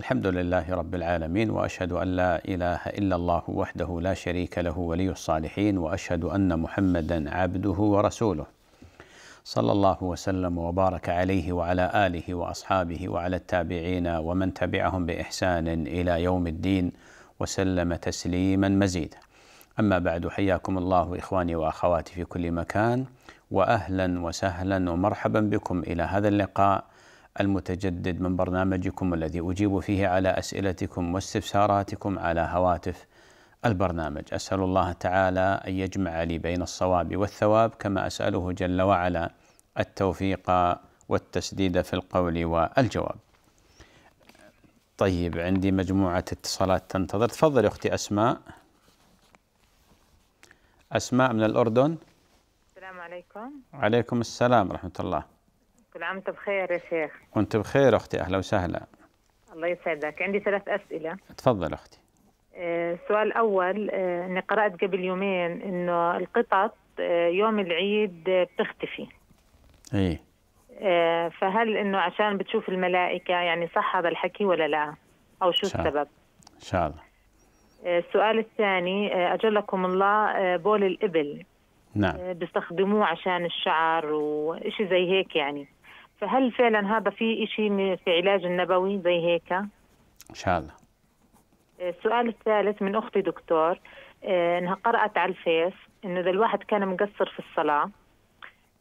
الحمد لله رب العالمين واشهد ان لا اله الا الله وحده لا شريك له ولي الصالحين واشهد ان محمدا عبده ورسوله صلى الله وسلم وبارك عليه وعلى اله واصحابه وعلى التابعين ومن تبعهم باحسان الى يوم الدين وسلم تسليما مزيدا اما بعد حياكم الله اخواني واخواتي في كل مكان واهلا وسهلا ومرحبا بكم الى هذا اللقاء المتجدد من برنامجكم الذي أجيب فيه على أسئلتكم واستفساراتكم على هواتف البرنامج أسأل الله تعالى أن يجمع لي بين الصواب والثواب كما أسأله جل وعلا التوفيق والتسديد في القول والجواب طيب عندي مجموعة اتصالات تنتظر تفضل أختي أسماء أسماء من الأردن السلام عليكم عليكم السلام ورحمة الله كل عام وانت بخير يا شيخ وانت بخير اختي اهلا وسهلا الله يسعدك عندي ثلاث اسئله تفضل اختي السؤال آه، الاول اني آه، قرات قبل يومين انه القطط آه، يوم العيد بتختفي ايه فهل انه عشان بتشوف الملائكه يعني صح هذا الحكي ولا لا او شو شاء. السبب ان شاء الله السؤال الثاني اجلكم الله بول الابل نعم بيستخدموه عشان الشعر وإشي زي هيك يعني فهل فعلا هذا في شيء في علاج النبوي زي هيك؟ ان شاء الله. آه، السؤال الثالث من اختي دكتور آه، انها قرأت على الفيس انه اذا الواحد كان مقصر في الصلاه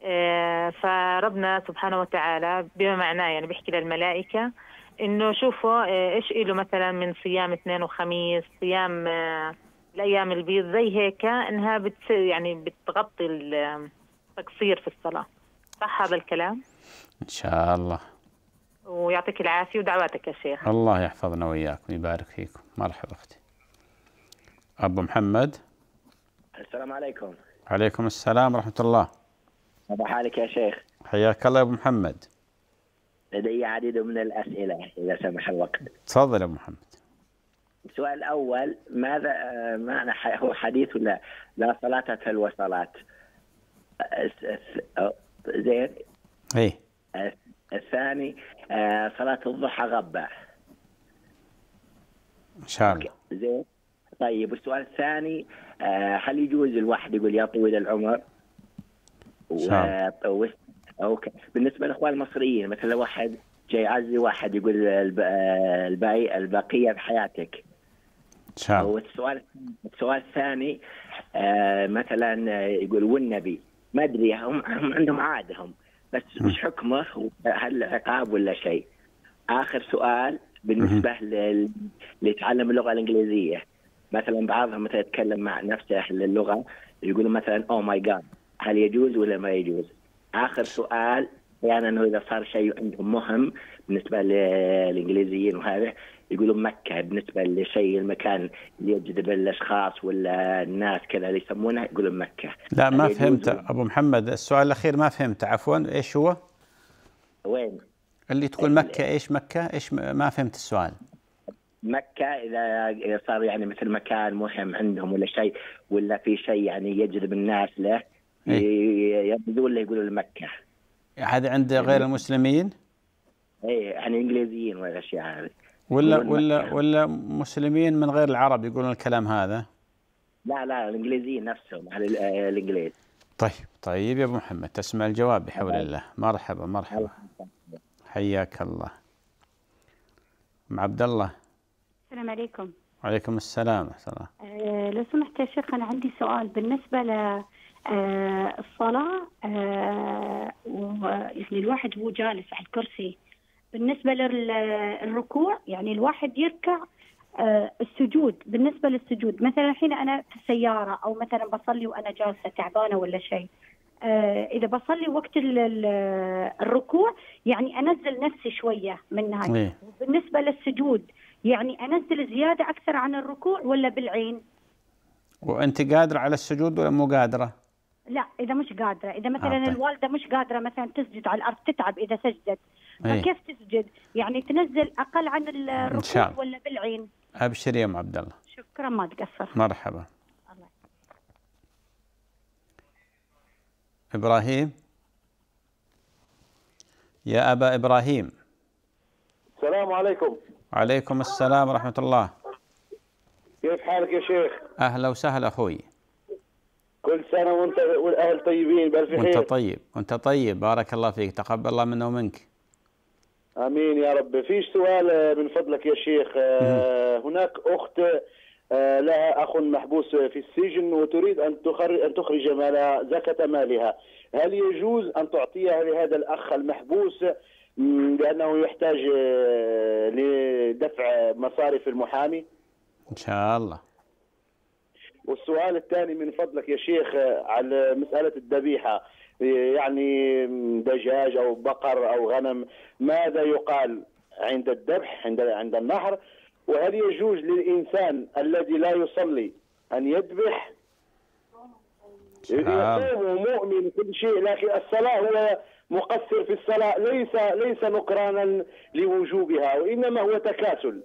آه، فربنا سبحانه وتعالى بما معناه يعني بيحكي للملائكه انه شوفوا ايش له مثلا من صيام اثنين وخميس صيام الايام البيض زي هيك انها بت يعني بتغطي التقصير في الصلاه صح هذا الكلام؟ ان شاء الله ويعطيك العافيه ودعواتك يا شيخ الله يحفظنا وإياكم ويبارك فيكم مرحبا اختي ابو محمد السلام عليكم عليكم السلام ورحمه الله صباح حالك يا شيخ حياك الله يا ابو محمد لدي عديد من الاسئله اذا سمح الوقت تفضل يا ابو محمد السؤال الاول ماذا معنى هو حديث ولا لا صلاه الوصلات زين اي آه، الثاني آه، صلاة الضحى غبة ان شاء الله زين طيب والسؤال الثاني آه، هل يجوز الواحد يقول يا طويل العمر؟ ان شاء الله اوكي بالنسبه للاخوان المصريين مثلا لو واحد جاي يعزي واحد يقول الباقي البقيه بحياتك ان شاء الله والسؤال السؤال الثاني مثلا يقول والنبي ما ادري هم, عندهم عادهم بس مش حكمه هل عقاب ولا شيء اخر سؤال بالنسبه لل... لتعلم اللغه الانجليزيه مثلا بعضهم مثلا يتكلم مع نفسه للغه يقول مثلا او ماي جاد هل يجوز ولا ما يجوز؟ اخر سؤال احيانا يعني انه اذا صار شيء عندهم مهم بالنسبه للانجليزيين وهذا يقولون مكه بالنسبه لشيء المكان اللي يجذب الاشخاص ولا الناس كذا اللي يسمونه يقولون مكه. لا ما يعني فهمت ابو محمد السؤال الاخير ما فهمت عفوا ايش هو؟ وين؟ اللي تقول مكه ايش مكه؟ ايش ما فهمت السؤال. مكة إذا صار يعني مثل مكان مهم عندهم ولا شيء ولا في شيء يعني يجذب الناس له إيه. يبدو ولا يقولوا مكة هذا عند يعني غير المسلمين؟ ايه عن يعني انجليزيين والاشياء هذه ولا ولا ولا مسلمين من غير العرب يقولون الكلام هذا لا لا الانجليزيين نفسهم على آه، الانجليز طيب طيب يا ابو محمد تسمع الجواب بحول الله مرحبا مرحبا حياك الله ام عبد الله السلام عليكم وعليكم السلام ورحمه الله آه، لو سمحت يا شيخ انا عندي سؤال بالنسبه ل آه، الصلاة يعني الواحد هو جالس على الكرسي بالنسبة للركوع يعني الواحد يركع آه، السجود بالنسبة للسجود مثلا الحين أنا في السيارة أو مثلا بصلي وأنا جالسة تعبانة ولا شيء آه، إذا بصلي وقت الركوع يعني أنزل نفسي شوية من هاي إيه. بالنسبة للسجود يعني أنزل زيادة أكثر عن الركوع ولا بالعين وأنت قادرة على السجود ولا مو قادرة؟ لا إذا مش قادرة إذا مثلا آه طيب. الوالدة مش قادرة مثلا تسجد على الأرض تتعب إذا سجدت إيه. فكيف تسجد؟ يعني تنزل اقل عن الركوع ولا بالعين؟ ابشر يا ام عبد الله شكرا ما تقصر مرحبا الله. ابراهيم يا ابا ابراهيم السلام عليكم وعليكم السلام ورحمه الله كيف حالك يا شيخ؟ اهلا وسهلا اخوي كل سنه وانت والاهل طيبين بالف خير وانت طيب وانت طيب بارك الله فيك تقبل الله منا ومنك امين يا رب في سؤال من فضلك يا شيخ آه، هناك اخت آه، لها اخ محبوس في السجن وتريد ان تخرج ان تخرج مالها زكاه مالها هل يجوز ان تعطيها لهذا الاخ المحبوس لانه يحتاج آه، لدفع مصاريف المحامي ان شاء الله والسؤال الثاني من فضلك يا شيخ على مساله الذبيحه يعني دجاج او بقر او غنم ماذا يقال عند الذبح عند عند النحر وهل يجوز للانسان الذي لا يصلي ان يذبح يقوم مؤمن كل شيء لكن الصلاه هو مقصر في الصلاه ليس ليس نكرانا لوجوبها وانما هو تكاسل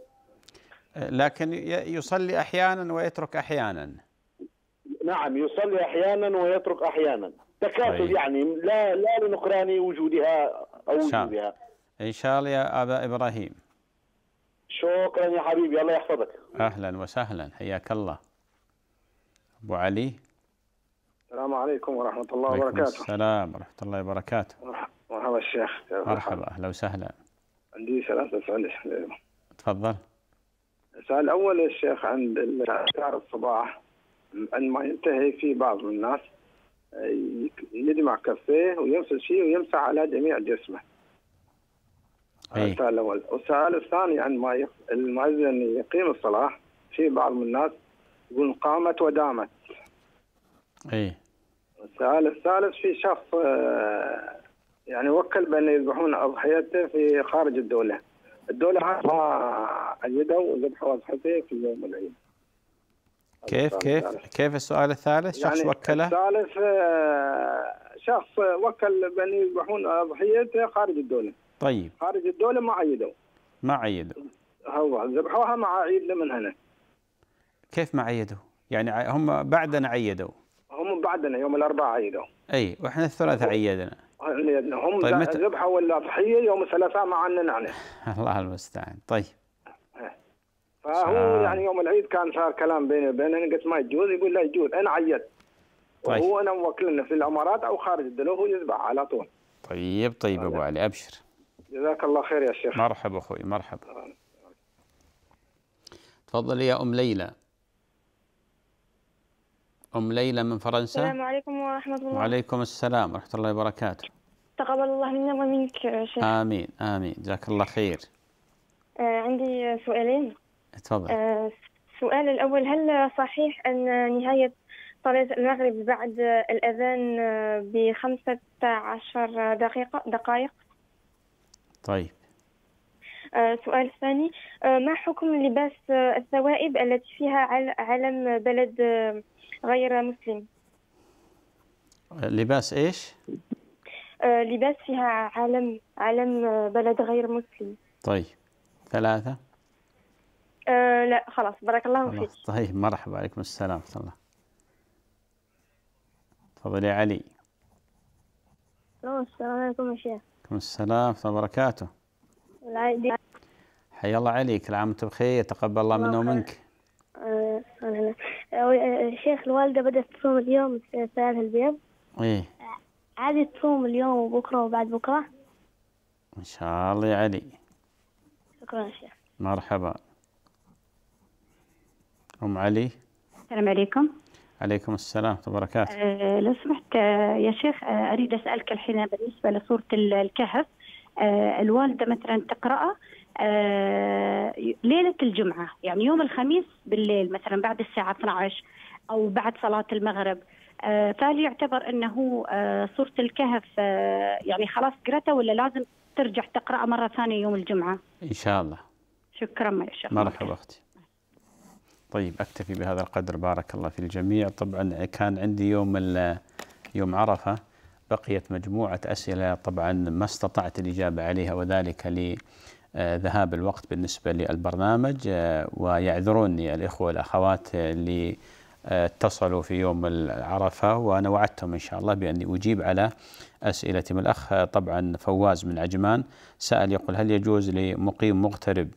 لكن يصلي احيانا ويترك احيانا نعم يصلي احيانا ويترك احيانا تكاسل طيب. يعني لا لا لنكران وجودها او وجودها ان شاء الله يا ابا ابراهيم شكرا يا حبيبي الله يحفظك اهلا وسهلا حياك الله ابو علي السلام عليكم ورحمه الله وبركاته السلام ورحمه الله وبركاته مرحبا الشيخ مرحبا اهلا وسهلا عندي ثلاثة أسئلة تفضل السؤال الأول يا شيخ عند شعر الصباح عندما ينتهي في بعض الناس يجمع كفيه ويمسح شيء ويمسح على جميع جسمه السؤال إيه. الاول والسؤال الثاني عن ما المؤذن يقيم الصلاه في بعض من الناس يقول قامت ودامت اي السؤال الثالث في شخص آه، يعني وكل بان يذبحون اضحيته في خارج الدوله الدوله ما ايدوا وذبحوا اضحيته في يوم العيد كيف كيف الثالث. كيف السؤال الثالث؟ شخص يعني وكله؟ الثالث آه، شخص وكل بني يذبحون ضحيته خارج الدوله. طيب. خارج الدوله ما عيدوا. ما عيدوا. هو ذبحوها مع عيدنا من هنا. كيف ما عيدوا؟ يعني هم بعدنا عيدوا. هم بعدنا يوم الاربعاء عيدوا. اي واحنا الثلاثاء عيدنا. هم طيب ذبحوا الاضحيه يوم الثلاثاء معنا عنا نحن. الله المستعان، طيب. فهو آه. يعني يوم العيد كان صار كلام بيني وبينه قلت ما يجوز يقول لا يجوز انا عيد طيب. وهو انا موكلنا في الامارات او خارج الدوله هو يذبح على طول طيب طيب ابو آه، علي ابشر جزاك الله خير يا شيخ مرحبا اخوي مرحبا آه. تفضلي يا ام ليلى ام ليلى من فرنسا السلام عليكم ورحمه الله وعليكم السلام ورحمه الله وبركاته تقبل الله منا ومنك يا شيخ امين امين جزاك الله خير آه، عندي سؤالين تفضل آه، السؤال الأول هل صحيح أن نهاية صلاة المغرب بعد الأذان بخمسة عشر دقيقة دقائق؟ طيب السؤال آه، الثاني آه، ما حكم لباس الثوائب التي فيها علم بلد غير مسلم؟ لباس ايش؟ لباس فيها علم علم بلد غير مسلم. طيب ثلاثة آه، لا خلاص بارك الله فيك صحيح طيب، مرحبا عليكم السلام ورحمه الله تفضل يا علي السلام عليكم يا شيخ عليكم السلام ورحمه الله وبركاته حيا الله عليك العام وانت بخير تقبل الله منا ومنك آه،, آه،, آه شيخ الوالده بدات تصوم اليوم الثلاثة البيض ايه عادي تصوم اليوم وبكره وبعد بكره ان شاء الله يا علي شكرا يا شيخ مرحبا أم علي السلام عليكم عليكم السلام وبركاته أه لو سمحت آه، يا شيخ آه، أريد أسألك الحين بالنسبة لسورة الكهف آه، الوالدة مثلا أه ليلة الجمعة يعني يوم الخميس بالليل مثلا بعد الساعة 12 أو بعد صلاة المغرب فهل يعتبر أنه سورة الكهف يعني خلاص قرأتها ولا لازم ترجع تقراه مرة ثانية يوم الجمعة إن شاء الله شكرا يا شيخ مرحبا أختي طيب اكتفي بهذا القدر بارك الله في الجميع طبعا كان عندي يوم يوم عرفه بقيت مجموعه اسئله طبعا ما استطعت الاجابه عليها وذلك لذهاب الوقت بالنسبه للبرنامج ويعذروني الاخوه والاخوات اللي اتصلوا في يوم العرفة وأنا وعدتهم إن شاء الله بأني أجيب على أسئلتهم الأخ طبعا فواز من عجمان سأل يقول هل يجوز لمقيم مغترب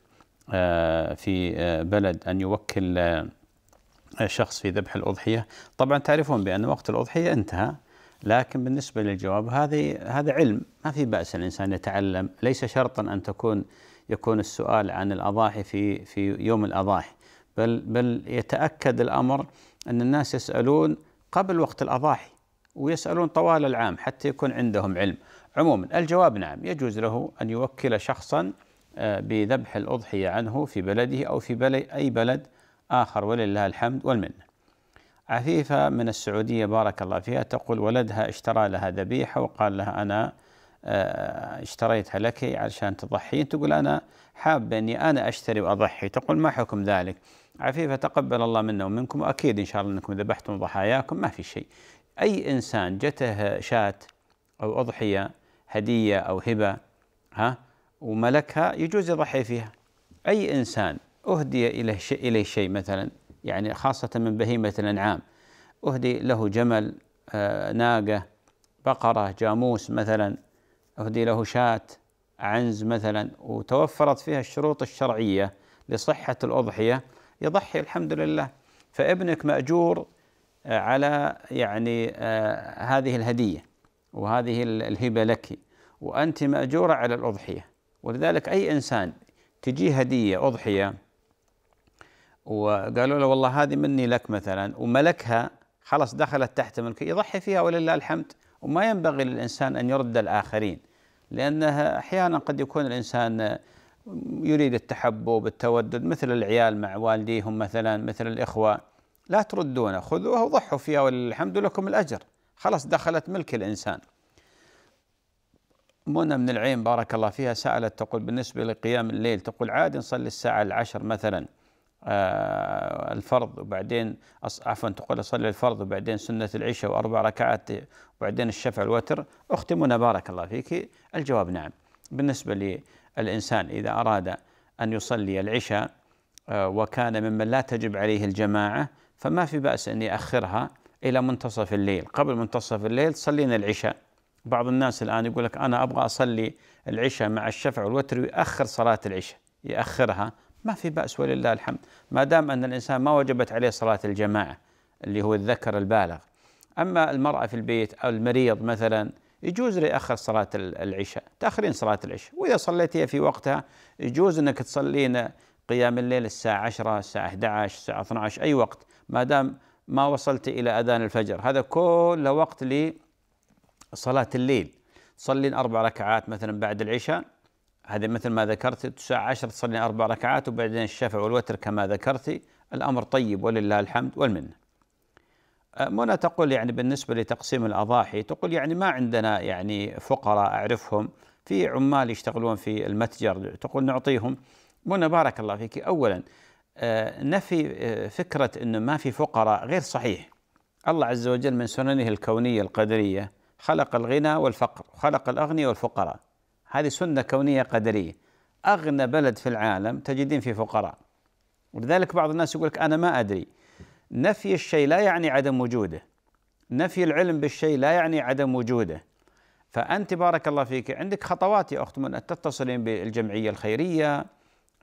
آه، في آه، بلد أن يوكل آه، شخص في ذبح الأضحية طبعا تعرفون بأن وقت الأضحية انتهى لكن بالنسبة للجواب هذه هذا علم ما في بأس الإنسان يتعلم ليس شرطا أن تكون يكون السؤال عن الأضاحي في في يوم الأضاحي بل بل يتأكد الأمر أن الناس يسألون قبل وقت الأضاحي ويسألون طوال العام حتى يكون عندهم علم عموما الجواب نعم يجوز له أن يوكل شخصا بذبح الأضحية عنه في بلده أو في بلد أي بلد آخر ولله الحمد والمنة عفيفة من السعودية بارك الله فيها تقول ولدها اشترى لها ذبيحة وقال لها أنا آه، اشتريتها لك علشان تضحين تقول أنا حابة أني أنا أشتري وأضحي تقول ما حكم ذلك عفيفة تقبل الله منا ومنكم وأكيد إن شاء الله أنكم ذبحتم ضحاياكم ما في شيء أي إنسان جته شاة أو أضحية هدية أو هبة ها وملكها يجوز يضحي فيها أي إنسان أهدي إليه شيء, إليه شيء مثلا يعني خاصة من بهيمة الأنعام أهدي له جمل آه ناقة بقرة جاموس مثلا أهدي له شاة عنز مثلا وتوفرت فيها الشروط الشرعية لصحة الأضحية يضحي الحمد لله فابنك مأجور آه، على يعني آه، هذه الهدية وهذه الهبة لك وأنت مأجورة على الأضحية ولذلك أي إنسان تجيه هدية أضحية وقالوا له والله هذه مني لك مثلا وملكها خلاص دخلت تحت ملكه يضحي فيها ولله الحمد وما ينبغي للإنسان أن يرد الآخرين لأنها أحيانا قد يكون الإنسان يريد التحبب التودد مثل العيال مع والديهم مثلا مثل الإخوة لا تردونه خذوها وضحوا فيها ولله الحمد لكم الأجر خلاص دخلت ملك الإنسان منى من العين بارك الله فيها سألت تقول بالنسبة لقيام الليل تقول عادي نصلي الساعة العشر مثلا آه، الفرض وبعدين عفوا تقول أصلي الفرض وبعدين سنة العشاء وأربع ركعات وبعدين الشفع والوتر أختي منى بارك الله فيك الجواب نعم بالنسبة للإنسان إذا أراد أن يصلي العشاء آه، وكان ممن لا تجب عليه الجماعة فما في بأس أن يأخرها إلى منتصف الليل قبل منتصف الليل صلينا العشاء بعض الناس الآن يقول لك أنا أبغى أصلي العشاء مع الشفع والوتر ويأخر صلاة العشاء يأخرها ما في بأس ولله الحمد ما دام أن الإنسان ما وجبت عليه صلاة الجماعة اللي هو الذكر البالغ أما المرأة في البيت أو المريض مثلا يجوز له يأخر صلاة العشاء تأخرين صلاة العشاء وإذا صليتيها في وقتها يجوز أنك تصلين قيام الليل الساعة 10 الساعة 11 الساعة 12 أي وقت ما دام ما وصلت إلى أذان الفجر هذا كله وقت لي صلاة الليل تصلين أربع ركعات مثلا بعد العشاء هذا مثل ما ذكرت الساعة 10 تصلين أربع ركعات وبعدين الشفع والوتر كما ذكرت الأمر طيب ولله الحمد والمنة أه، منى تقول يعني بالنسبة لتقسيم الأضاحي تقول يعني ما عندنا يعني فقراء أعرفهم في عمال يشتغلون في المتجر تقول نعطيهم منى بارك الله فيك أولا أه، نفي أه، فكرة أنه ما في فقراء غير صحيح الله عز وجل من سننه الكونية القدرية خلق الغنى والفقر خلق الأغنياء والفقراء هذه سنة كونية قدرية أغنى بلد في العالم تجدين فيه فقراء ولذلك بعض الناس يقول لك أنا ما أدري نفي الشيء لا يعني عدم وجوده نفي العلم بالشيء لا يعني عدم وجوده فأنت بارك الله فيك عندك خطوات يا أخت من تتصلين بالجمعية الخيرية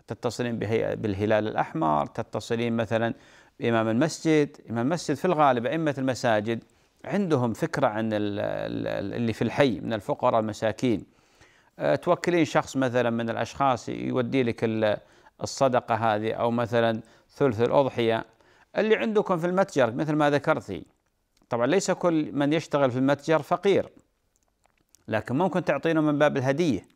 تتصلين بالهلال الأحمر تتصلين مثلا بإمام المسجد إمام المسجد في الغالب أئمة المساجد عندهم فكرة عن اللي في الحي من الفقراء المساكين أه، توكلين شخص مثلا من الأشخاص يودي لك الصدقة هذه أو مثلا ثلث الأضحية اللي عندكم في المتجر مثل ما ذكرتي طبعا ليس كل من يشتغل في المتجر فقير لكن ممكن تعطينه من باب الهدية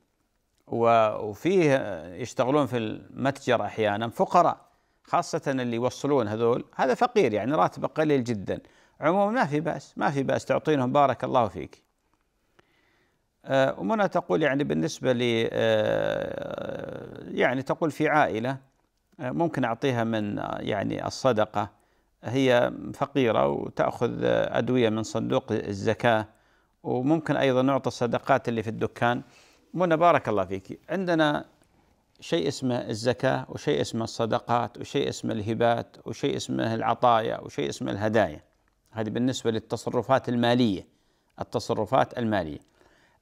وفيه يشتغلون في المتجر أحيانا فقراء خاصة اللي يوصلون هذول هذا فقير يعني راتبه قليل جدا عموما ما في بأس ما في بأس تعطينهم بارك الله فيك آه، ومنى تقول يعني بالنسبة ل آه، يعني تقول في عائلة آه، ممكن أعطيها من يعني الصدقة هي فقيرة وتأخذ أدوية من صندوق الزكاة وممكن أيضا نعطي الصدقات اللي في الدكان منى بارك الله فيك عندنا شيء اسمه الزكاة وشيء اسمه الصدقات وشيء اسمه الهبات وشيء اسمه العطايا وشيء اسمه الهدايا هذه بالنسبة للتصرفات المالية التصرفات المالية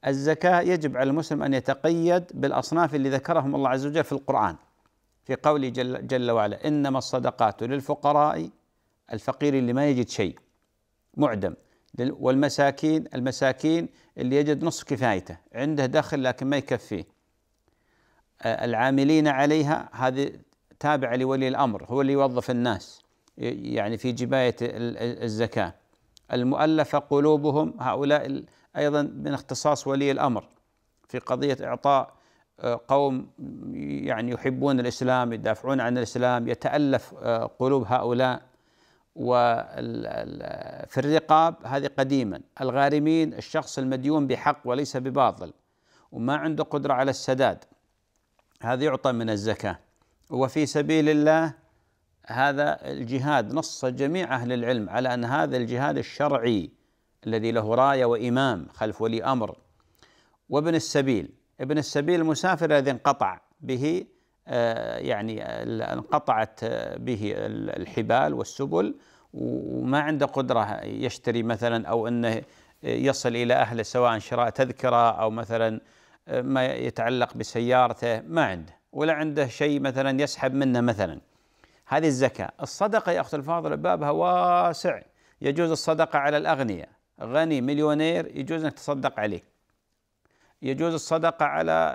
الزكاة يجب على المسلم أن يتقيد بالأصناف اللي ذكرهم الله عز وجل في القرآن في قوله جل, جل وعلا إنما الصدقات للفقراء الفقير اللي ما يجد شيء معدم والمساكين المساكين اللي يجد نصف كفايته عنده دخل لكن ما يكفيه آه، العاملين عليها هذه تابعة لولي الأمر هو اللي يوظف الناس يعني في جباية الزكاة المؤلفة قلوبهم هؤلاء أيضا من اختصاص ولي الأمر في قضية إعطاء آه، قوم يعني يحبون الإسلام يدافعون عن الإسلام يتألف آه، قلوب هؤلاء وفي الرقاب هذه قديما الغارمين الشخص المديون بحق وليس بباطل وما عنده قدرة على السداد هذا يعطى من الزكاة وفي سبيل الله هذا الجهاد نص جميع أهل العلم على أن هذا الجهاد الشرعي الذي له راية وإمام خلف ولي أمر وابن السبيل ابن السبيل المسافر الذي انقطع به آه، يعني انقطعت آه، به الحبال والسبل وما عنده قدرة يشتري مثلا أو أنه يصل إلى أهله سواء شراء تذكرة أو مثلا آه، ما يتعلق بسيارته ما عنده ولا عنده شيء مثلا يسحب منه مثلا هذه الزكاة الصدقة يا أخت الفاضلة بابها واسع يجوز الصدقة على الأغنياء غني مليونير يجوز أنك تصدق عليه يجوز الصدقة على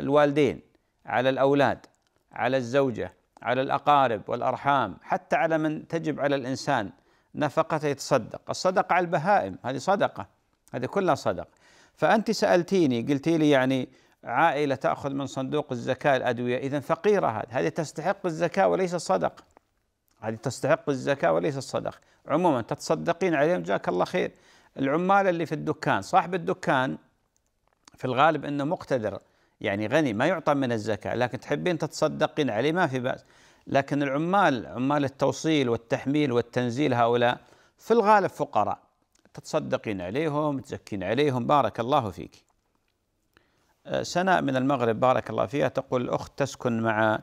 الوالدين على الأولاد على الزوجة على الأقارب والأرحام حتى على من تجب على الإنسان نفقته يتصدق الصدقة على البهائم هذه صدقة هذه كلها صدقة فأنت سألتيني قلتي لي يعني عائلة تأخذ من صندوق الزكاة الأدوية إذا فقيرة هذه هذه تستحق الزكاة وليس الصدقة هذه تستحق الزكاة وليس الصدقة عموما تتصدقين عليهم جزاك الله خير العمال اللي في الدكان صاحب الدكان في الغالب أنه مقتدر يعني غني ما يعطى من الزكاة لكن تحبين تتصدقين عليه ما في بأس لكن العمال عمال التوصيل والتحميل والتنزيل هؤلاء في الغالب فقراء تتصدقين عليهم تزكين عليهم بارك الله فيك سناء من المغرب بارك الله فيها تقول الأخت تسكن مع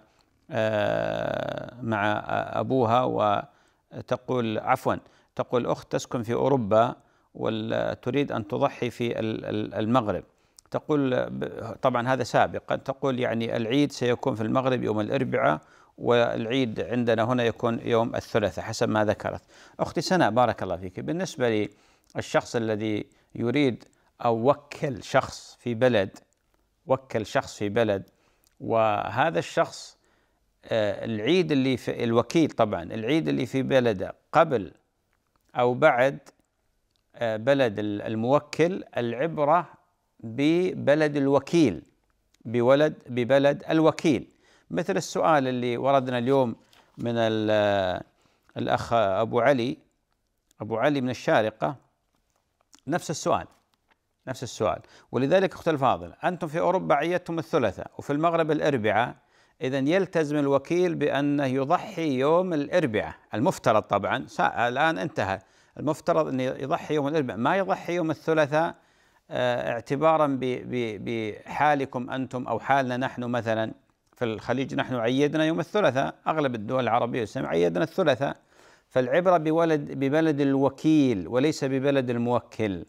آه، مع أبوها وتقول عفوا تقول الأخت تسكن في أوروبا وتريد أن تضحي في المغرب تقول طبعا هذا سابقا تقول يعني العيد سيكون في المغرب يوم الأربعاء والعيد عندنا هنا يكون يوم الثلاثاء حسب ما ذكرت أختي سناء بارك الله فيك بالنسبة للشخص الذي يريد أو وكل شخص في بلد وكل شخص في بلد وهذا الشخص آه، العيد اللي في الوكيل طبعا العيد اللي في بلده قبل او بعد آه، بلد الموكل العبره ببلد الوكيل بولد ببلد الوكيل مثل السؤال اللي وردنا اليوم من الاخ ابو علي ابو علي من الشارقه نفس السؤال نفس السؤال ولذلك أخت الفاضل أنتم في أوروبا عيدتم الثلاثاء وفي المغرب الأربعاء إذا يلتزم الوكيل بأنه يضحي يوم الأربعاء المفترض طبعا الآن انتهى المفترض أن يضحي يوم الأربعاء ما يضحي يوم الثلاثاء آه، اعتبارا بحالكم أنتم أو حالنا نحن مثلا في الخليج نحن عيدنا يوم الثلاثاء أغلب الدول العربية والسلام عيدنا الثلاثاء فالعبرة بولد ببلد الوكيل وليس ببلد الموكل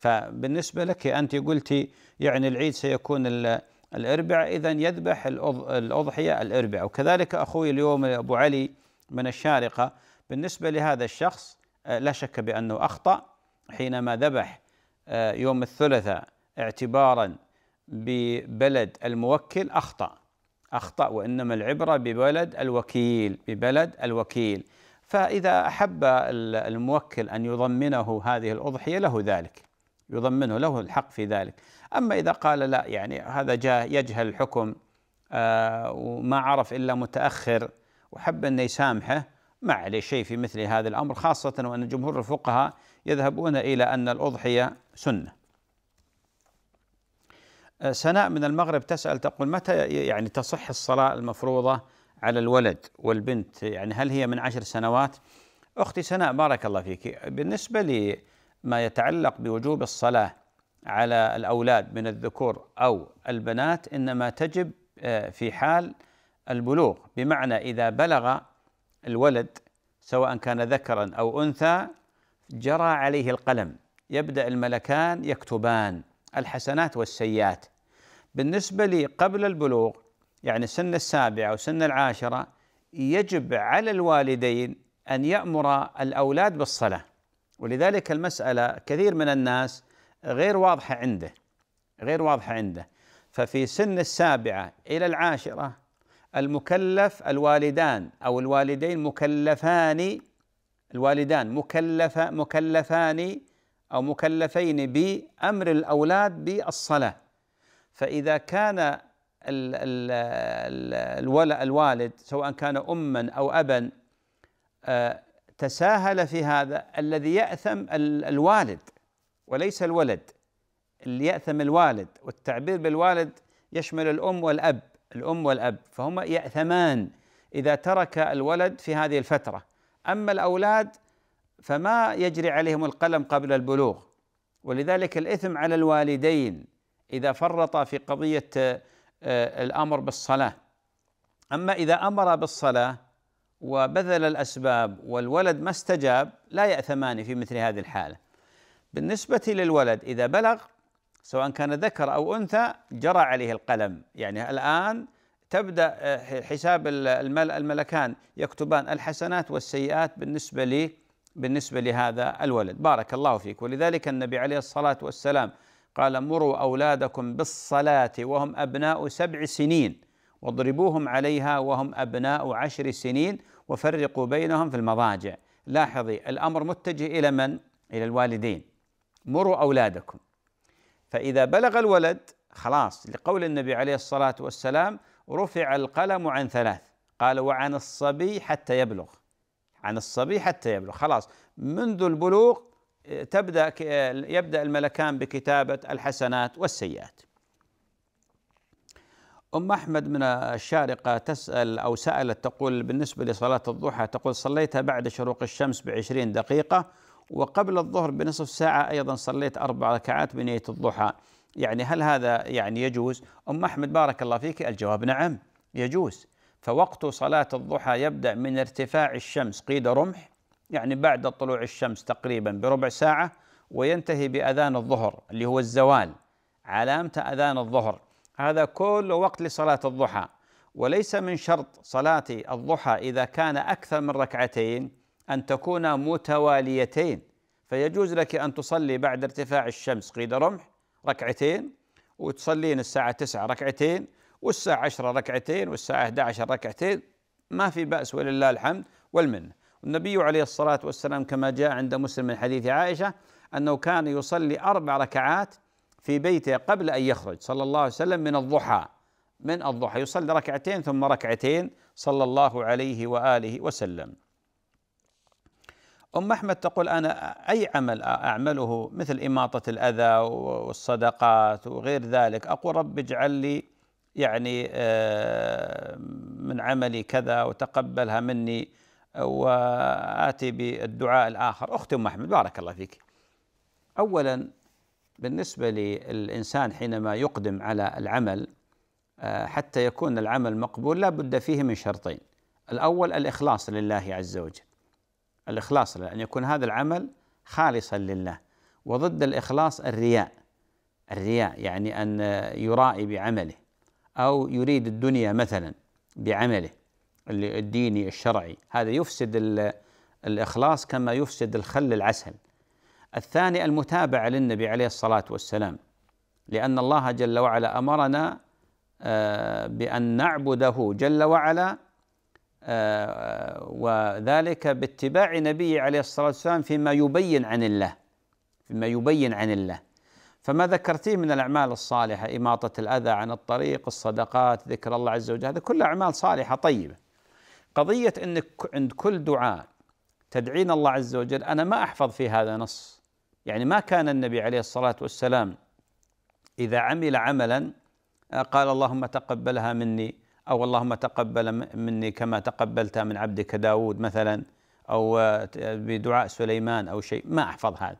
فبالنسبة لك أنت قلتي يعني العيد سيكون الأربع إذا يذبح الأضحية الأربع وكذلك أخوي اليوم أبو علي من الشارقة بالنسبة لهذا الشخص آه، لا شك بأنه أخطأ حينما ذبح آه، يوم الثلاثاء اعتبارا ببلد الموكل أخطأ أخطأ وإنما العبرة ببلد الوكيل ببلد الوكيل فإذا أحب الموكل أن يضمنه هذه الأضحية له ذلك يضمنه له الحق في ذلك أما إذا قال لا يعني هذا جاء يجهل الحكم آه، وما عرف إلا متأخر وحب أن يسامحه ما عليه شيء في مثل هذا الأمر خاصة وأن جمهور الفقهاء يذهبون إلى أن الأضحية سنة آه، سناء من المغرب تسأل تقول متى يعني تصح الصلاة المفروضة على الولد والبنت يعني هل هي من عشر سنوات أختي سناء بارك الله فيك بالنسبة لي ما يتعلق بوجوب الصلاة على الأولاد من الذكور أو البنات إنما تجب آه، في حال البلوغ بمعنى إذا بلغ الولد سواء كان ذكرا أو أنثى جرى عليه القلم يبدأ الملكان يكتبان الحسنات والسيئات بالنسبة لي قبل البلوغ يعني سن السابعة وسن العاشرة يجب على الوالدين أن يأمر الأولاد بالصلاة ولذلك المسألة كثير من الناس غير واضحة عنده غير واضحة عنده ففي سن السابعة إلى العاشرة المكلف الوالدان أو الوالدين مكلفان الوالدان مكلف مكلفان أو مكلفين بأمر الأولاد بالصلاة فإذا كان الوالد سواء كان أما أو أبا آه، تساهل في هذا الذي يأثم الوالد وليس الولد اللي يأثم الوالد والتعبير بالوالد يشمل الأم والأب الأم والأب فهما يأثمان إذا ترك الولد في هذه الفترة أما الأولاد فما يجري عليهم القلم قبل البلوغ ولذلك الإثم على الوالدين إذا فرطا في قضية آه، الأمر بالصلاة أما إذا أمر بالصلاة وبذل الأسباب والولد ما استجاب لا يأثمان في مثل هذه الحالة بالنسبة للولد إذا بلغ سواء كان ذكر أو أنثى جرى عليه القلم يعني الآن تبدأ آه، حساب الملكان يكتبان الحسنات والسيئات بالنسبة لي بالنسبة لهذا الولد بارك الله فيك ولذلك النبي عليه الصلاة والسلام قال مروا أولادكم بالصلاة وهم أبناء سبع سنين واضربوهم عليها وهم أبناء عشر سنين وفرقوا بينهم في المضاجع لاحظي الأمر متجه إلى من؟ إلى الوالدين مروا أولادكم فإذا بلغ الولد خلاص لقول النبي عليه الصلاة والسلام رفع القلم عن ثلاث قال وعن الصبي حتى يبلغ عن الصبي حتى يبلغ خلاص منذ البلوغ تبدأ يبدأ الملكان بكتابة الحسنات والسيئات أم أحمد من الشارقة تسأل أو سألت تقول بالنسبة لصلاة الضحى تقول صليتها بعد شروق الشمس بعشرين دقيقة وقبل الظهر بنصف ساعة أيضا صليت أربع ركعات بنية الضحى يعني هل هذا يعني يجوز أم أحمد بارك الله فيك الجواب نعم يجوز فوقت صلاة الضحى يبدأ من ارتفاع الشمس قيد رمح يعني بعد طلوع الشمس تقريبا بربع ساعة وينتهي بأذان الظهر اللي هو الزوال علامة أذان الظهر هذا كله وقت لصلاة الضحى وليس من شرط صلاة الضحى إذا كان أكثر من ركعتين أن تكون متواليتين فيجوز لك أن تصلي بعد ارتفاع الشمس قيد رمح ركعتين وتصلين الساعة 9 ركعتين والساعة 10 ركعتين والساعة 11 ركعتين ما في بأس ولله الحمد والمنة والنبي عليه الصلاة والسلام كما جاء عند مسلم من حديث عائشة أنه كان يصلي أربع ركعات في بيته قبل أن يخرج صلى الله عليه وسلم من الضحى من الضحى يصلي ركعتين ثم ركعتين صلى الله عليه وآله وسلم أم أحمد تقول أنا أي عمل أعمله مثل إماطة الأذى والصدقات وغير ذلك أقول رب اجعل لي يعني آه، من عملي كذا وتقبلها مني وآتي بالدعاء الآخر أختي أم أحمد بارك الله فيك أولا بالنسبه للانسان حينما يقدم على العمل آه، حتى يكون العمل مقبول لا بد فيه من شرطين الاول الاخلاص لله عز وجل الاخلاص ان يكون هذا العمل خالصا لله وضد الاخلاص الرياء الرياء يعني ان يرائي بعمله او يريد الدنيا مثلا بعمله الديني الشرعي هذا يفسد الاخلاص كما يفسد الخل العسل الثاني المتابعه للنبي عليه الصلاه والسلام لان الله جل وعلا امرنا آه، بان نعبده جل وعلا آه، وذلك باتباع نبيه عليه الصلاه والسلام فيما يبين عن الله فيما يبين عن الله فما ذكرتيه من الاعمال الصالحه اماطه الاذى عن الطريق الصدقات ذكر الله عز وجل هذه كلها اعمال صالحه طيبه قضيه أنك عند كل دعاء تدعين الله عز وجل انا ما احفظ في هذا نص يعني ما كان النبي عليه الصلاه والسلام اذا عمل عملا آه، قال اللهم تقبلها مني او اللهم تقبل مني كما تقبلت من عبدك داود مثلا او آه، بدعاء سليمان او شيء ما احفظ هذا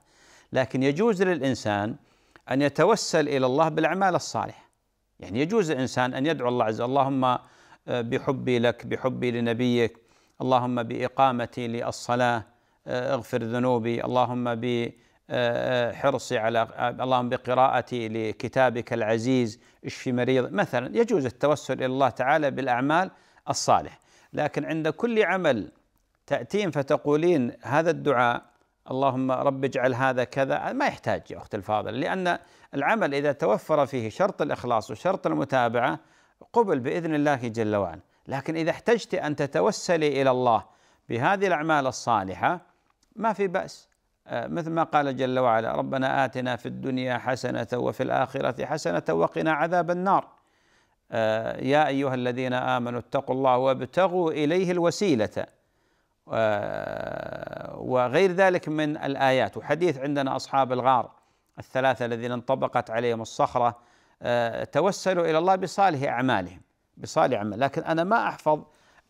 لكن يجوز للانسان ان يتوسل الى الله بالاعمال الصالحه يعني يجوز الانسان ان يدعو الله عز وجل اللهم آه، بحبي لك بحبي لنبيك اللهم باقامتي للصلاه اغفر ذنوبي اللهم ب حرصي على اللهم بقراءتي لكتابك العزيز اشفي مريض مثلا يجوز التوسل الى الله تعالى بالاعمال الصالح لكن عند كل عمل تاتين فتقولين هذا الدعاء اللهم رب اجعل هذا كذا ما يحتاج يا اختي الفاضله لان العمل اذا توفر فيه شرط الاخلاص وشرط المتابعه قبل باذن الله جل وعلا لكن اذا احتجت ان تتوسلي الى الله بهذه الاعمال الصالحه ما في باس آه، مثل ما قال جل وعلا ربنا آتنا في الدنيا حسنة وفي الآخرة حسنة وقنا عذاب النار آه، يا أيها الذين آمنوا اتقوا الله وابتغوا إليه الوسيلة آه، وغير ذلك من الآيات وحديث عندنا أصحاب الغار الثلاثة الذين انطبقت عليهم الصخرة توسلوا إلى الله بصالح أعمالهم بصالح أعمال لكن أنا ما أحفظ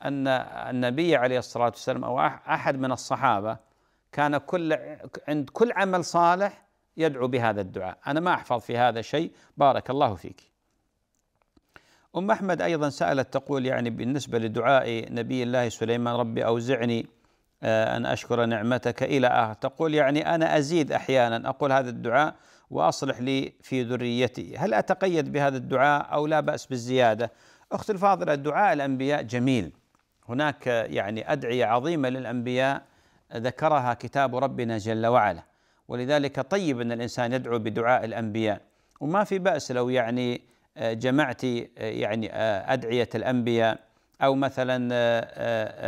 أن النبي عليه الصلاة والسلام أو أحد من الصحابة كان كل عند كل عمل صالح يدعو بهذا الدعاء أنا ما أحفظ في هذا شيء بارك الله فيك أم أحمد أيضا سألت تقول يعني بالنسبة لدعاء نبي الله سليمان ربي أوزعني آه، أن أشكر نعمتك إلى آخر تقول يعني أنا أزيد أحيانا أقول هذا الدعاء وأصلح لي في ذريتي هل أتقيد بهذا الدعاء أو لا بأس بالزيادة أخت الفاضلة دعاء الأنبياء جميل هناك يعني أدعية عظيمة للأنبياء ذكرها كتاب ربنا جل وعلا ولذلك طيب ان الانسان يدعو بدعاء الانبياء وما في باس لو يعني آه، جمعت آه، يعني آه، ادعيه الانبياء او مثلا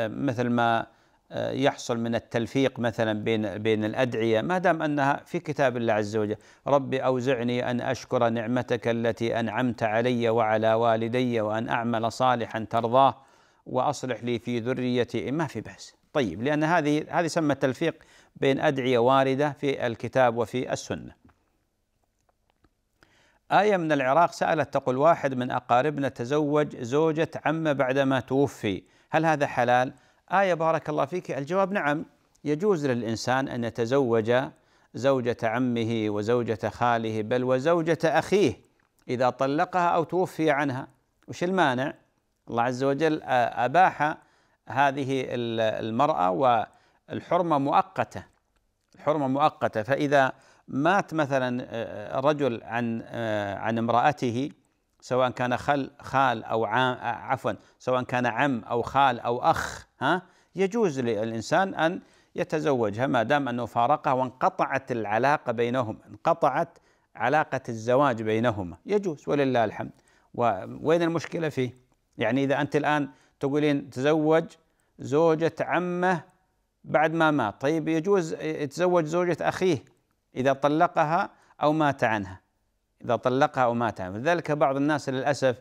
مثل ما يحصل من التلفيق مثلا بين بين الادعيه ما دام انها في كتاب الله عز وجل ربي اوزعني ان اشكر نعمتك التي انعمت علي وعلى والدي وان اعمل صالحا ترضاه واصلح لي في ذريتي ما في باس طيب لأن هذه هذه سمى التلفيق بين أدعية واردة في الكتاب وفي السنة آية من العراق سألت تقول واحد من أقاربنا تزوج زوجة عمه بعدما توفي هل هذا حلال؟ آية بارك الله فيك الجواب نعم يجوز للإنسان أن يتزوج زوجة عمه وزوجة خاله بل وزوجة أخيه إذا طلقها أو توفي عنها وش المانع؟ الله عز وجل أباح هذه المرأة والحرمة مؤقتة الحرمة مؤقتة فإذا مات مثلا آه، آه، رجل عن آه، عن امرأته سواء كان خل خال أو عام عفوا سواء كان عم أو خال أو أخ ها يجوز للإنسان أن يتزوجها ما دام أنه فارقها وانقطعت العلاقة بينهم انقطعت علاقة الزواج بينهما يجوز ولله الحمد وين المشكلة فيه يعني إذا أنت الآن تقولين تزوج زوجة عمه بعد ما مات طيب يجوز يتزوج زوجة أخيه إذا طلقها أو مات عنها إذا طلقها أو مات عنها لذلك بعض الناس للأسف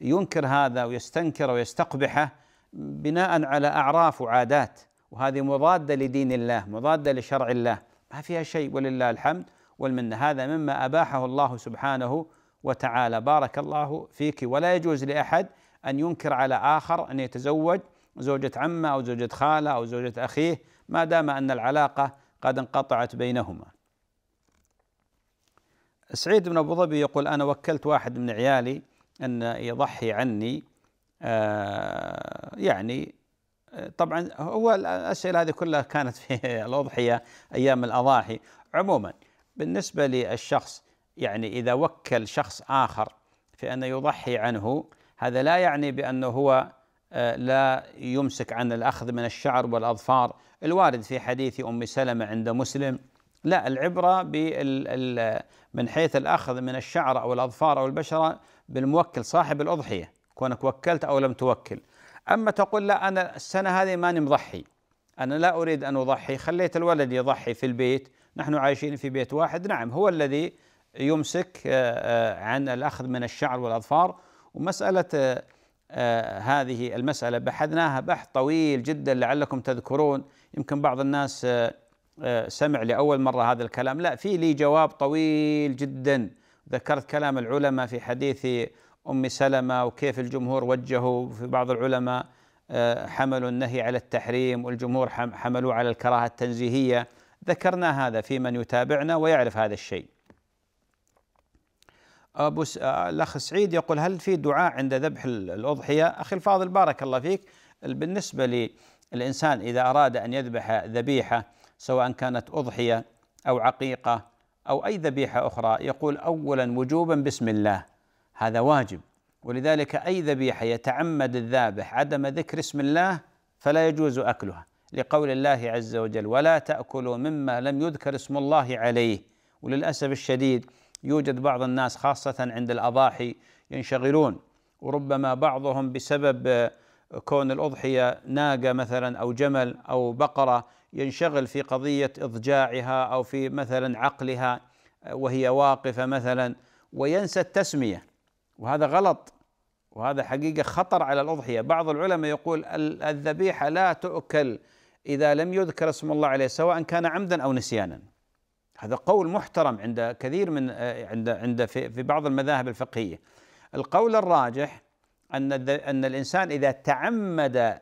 ينكر هذا ويستنكره ويستقبحه بناء على أعراف وعادات وهذه مضادة لدين الله مضادة لشرع الله ما فيها شيء ولله الحمد والمنة هذا مما أباحه الله سبحانه وتعالى بارك الله فيك ولا يجوز لأحد أن ينكر على آخر أن يتزوج زوجة عمه أو زوجة خاله أو زوجة أخيه ما دام أن العلاقة قد انقطعت بينهما سعيد بن أبو ظبي يقول أنا وكلت واحد من عيالي أن يضحي عني آه يعني طبعا هو الأسئلة هذه كلها كانت في الأضحية أيام الأضاحي عموما بالنسبة للشخص يعني إذا وكل شخص آخر في أن يضحي عنه هذا لا يعني بأنه هو آه، لا يمسك عن الأخذ من الشعر والأظفار الوارد في حديث أم سلمة عند مسلم لا العبرة من حيث الأخذ من الشعر أو الأظفار أو البشرة بالموكل صاحب الأضحية كونك وكلت أو لم توكل أما تقول لا أنا السنة هذه ماني مضحي أنا لا أريد أن أضحي خليت الولد يضحي في البيت نحن عايشين في بيت واحد نعم هو الذي يمسك آه، آه، عن الأخذ من الشعر والأظفار ومسألة آه، هذه المسألة بحثناها بحث طويل جدا لعلكم تذكرون يمكن بعض الناس آه، آه، سمع لأول مرة هذا الكلام لا في لي جواب طويل جدا ذكرت كلام العلماء في حديث أم سلمة وكيف الجمهور وجهوا في بعض العلماء حملوا النهي على التحريم والجمهور حملوه على الكراهة التنزيهية ذكرنا هذا في من يتابعنا ويعرف هذا الشيء أبو س... الأخ سعيد يقول هل في دعاء عند ذبح الأضحية أخي الفاضل بارك الله فيك بالنسبة للإنسان إذا أراد أن يذبح ذبيحة سواء كانت أضحية أو عقيقة أو أي ذبيحة أخرى يقول أولا وجوبا بسم الله هذا واجب ولذلك أي ذبيحة يتعمد الذابح عدم ذكر اسم الله فلا يجوز أكلها لقول الله عز وجل ولا تأكلوا مما لم يذكر اسم الله عليه وللأسف الشديد يوجد بعض الناس خاصة عند الأضاحي ينشغلون وربما بعضهم بسبب آه، كون الأضحية ناقة مثلا أو جمل أو بقرة ينشغل في قضية إضجاعها أو في مثلا عقلها آه، وهي واقفة مثلا وينسى التسمية وهذا غلط وهذا حقيقة خطر على الأضحية بعض العلماء يقول الذبيحة لا تؤكل إذا لم يذكر اسم الله عليه سواء كان عمدا أو نسيانا هذا قول محترم عند كثير من آه، عند عند في, في بعض المذاهب الفقهيه القول الراجح ان ان الانسان اذا تعمد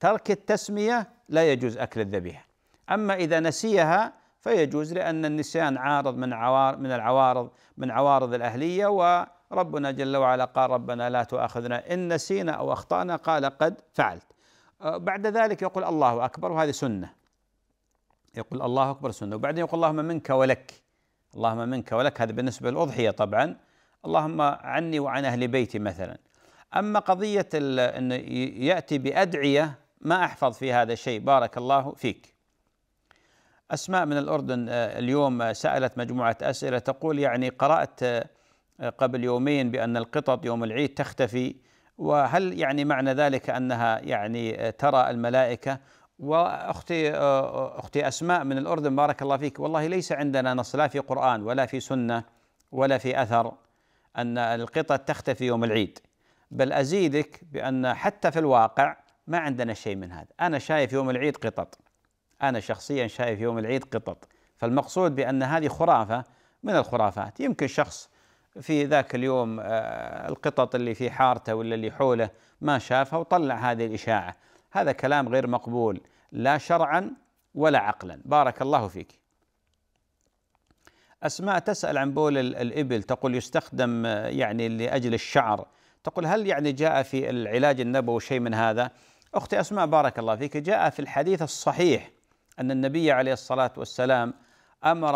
ترك التسميه لا يجوز اكل الذبيحه اما اذا نسيها فيجوز لان النسيان عارض من عوار من العوارض من عوارض الاهليه وربنا جل وعلا قال ربنا لا تؤاخذنا ان نسينا او اخطانا قال قد فعلت آه، بعد ذلك يقول الله اكبر وهذه سنه يقول الله أكبر سنة وبعدين يقول اللهم منك ولك اللهم منك ولك هذا بالنسبة للأضحية طبعا اللهم عني وعن أهل بيتي مثلا أما قضية أنه يأتي بأدعية ما أحفظ في هذا الشيء بارك الله فيك أسماء من الأردن آه، اليوم آه، سألت مجموعة أسئلة تقول يعني قرأت آه، قبل يومين بأن القطط يوم العيد تختفي وهل يعني معنى ذلك أنها يعني ترى الملائكة واختي آه، اختي اسماء من الاردن بارك الله فيك والله ليس عندنا نص لا في قران ولا في سنه ولا في اثر ان القطط تختفي يوم العيد بل ازيدك بان حتى في الواقع ما عندنا شيء من هذا انا شايف يوم العيد قطط انا شخصيا شايف يوم العيد قطط فالمقصود بان هذه خرافه من الخرافات يمكن شخص في ذاك اليوم آه، القطط اللي في حارته ولا اللي حوله ما شافها وطلع هذه الاشاعه هذا كلام غير مقبول لا شرعا ولا عقلا بارك الله فيك أسماء تسأل عن بول الإبل تقول يستخدم آه، يعني لأجل الشعر تقول هل يعني جاء في العلاج النبوي شيء من هذا أختي أسماء بارك الله فيك جاء في الحديث الصحيح أن النبي عليه الصلاة والسلام أمر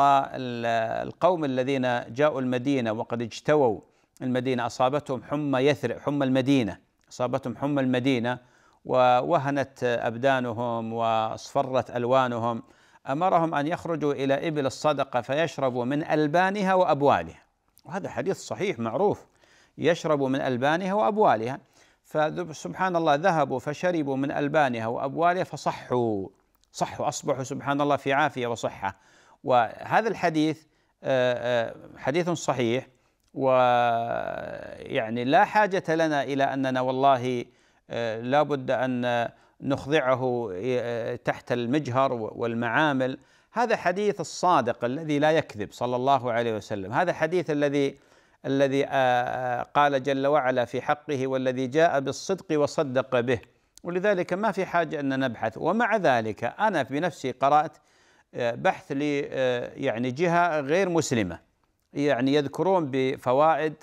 القوم الذين جاءوا المدينة وقد اجتووا المدينة أصابتهم حمى يثرب حمى المدينة أصابتهم حمى المدينة ووهنت أبدانهم واصفرت ألوانهم أمرهم أن يخرجوا إلى إبل الصدقة فيشربوا من ألبانها وأبوالها وهذا حديث صحيح معروف يشربوا من ألبانها وأبوالها فسبحان الله ذهبوا فشربوا من ألبانها وأبوالها فصحوا صحوا أصبحوا سبحان الله في عافية وصحة وهذا الحديث آه، آه، حديث صحيح ويعني لا حاجة لنا إلى أننا والله آه، لا بد أن نخضعه آه، تحت المجهر والمعامل هذا حديث الصادق الذي لا يكذب صلى الله عليه وسلم هذا حديث الذي الذي آه، قال جل وعلا في حقه والذي جاء بالصدق وصدق به ولذلك ما في حاجة أن نبحث ومع ذلك أنا بنفسي قرأت بحث لي يعني جهة غير مسلمة يعني يذكرون بفوائد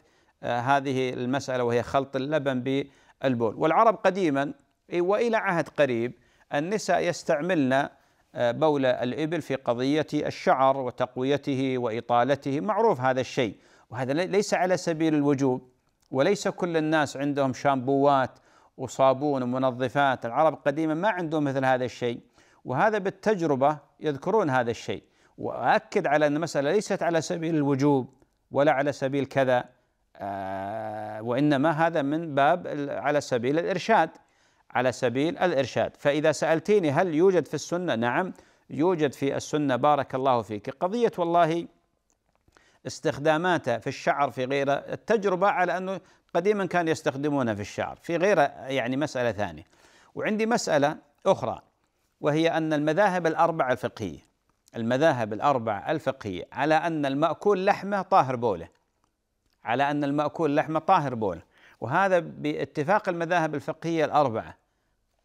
هذه المسألة وهي خلط اللبن ب البول والعرب قديما والى عهد قريب النساء يستعملن آه، بول الابل في قضيه الشعر وتقويته واطالته معروف هذا الشيء وهذا ليس على سبيل الوجوب وليس كل الناس عندهم شامبوات وصابون ومنظفات العرب قديما ما عندهم مثل هذا الشيء وهذا بالتجربه يذكرون هذا الشيء واكد على ان المساله ليست على سبيل الوجوب ولا على سبيل كذا آه، وإنما هذا من باب على سبيل الإرشاد على سبيل الإرشاد فإذا سألتيني هل يوجد في السنة نعم يوجد في السنة بارك الله فيك قضية والله استخداماته في الشعر في غير التجربة على أنه قديما كان يستخدمونه في الشعر في غير يعني مسألة ثانية وعندي مسألة أخرى وهي أن المذاهب الأربعة الفقهية المذاهب الأربعة الفقهية على أن المأكول لحمه طاهر بوله على أن المأكول لحمة طاهر بول وهذا باتفاق المذاهب الفقهية الأربعة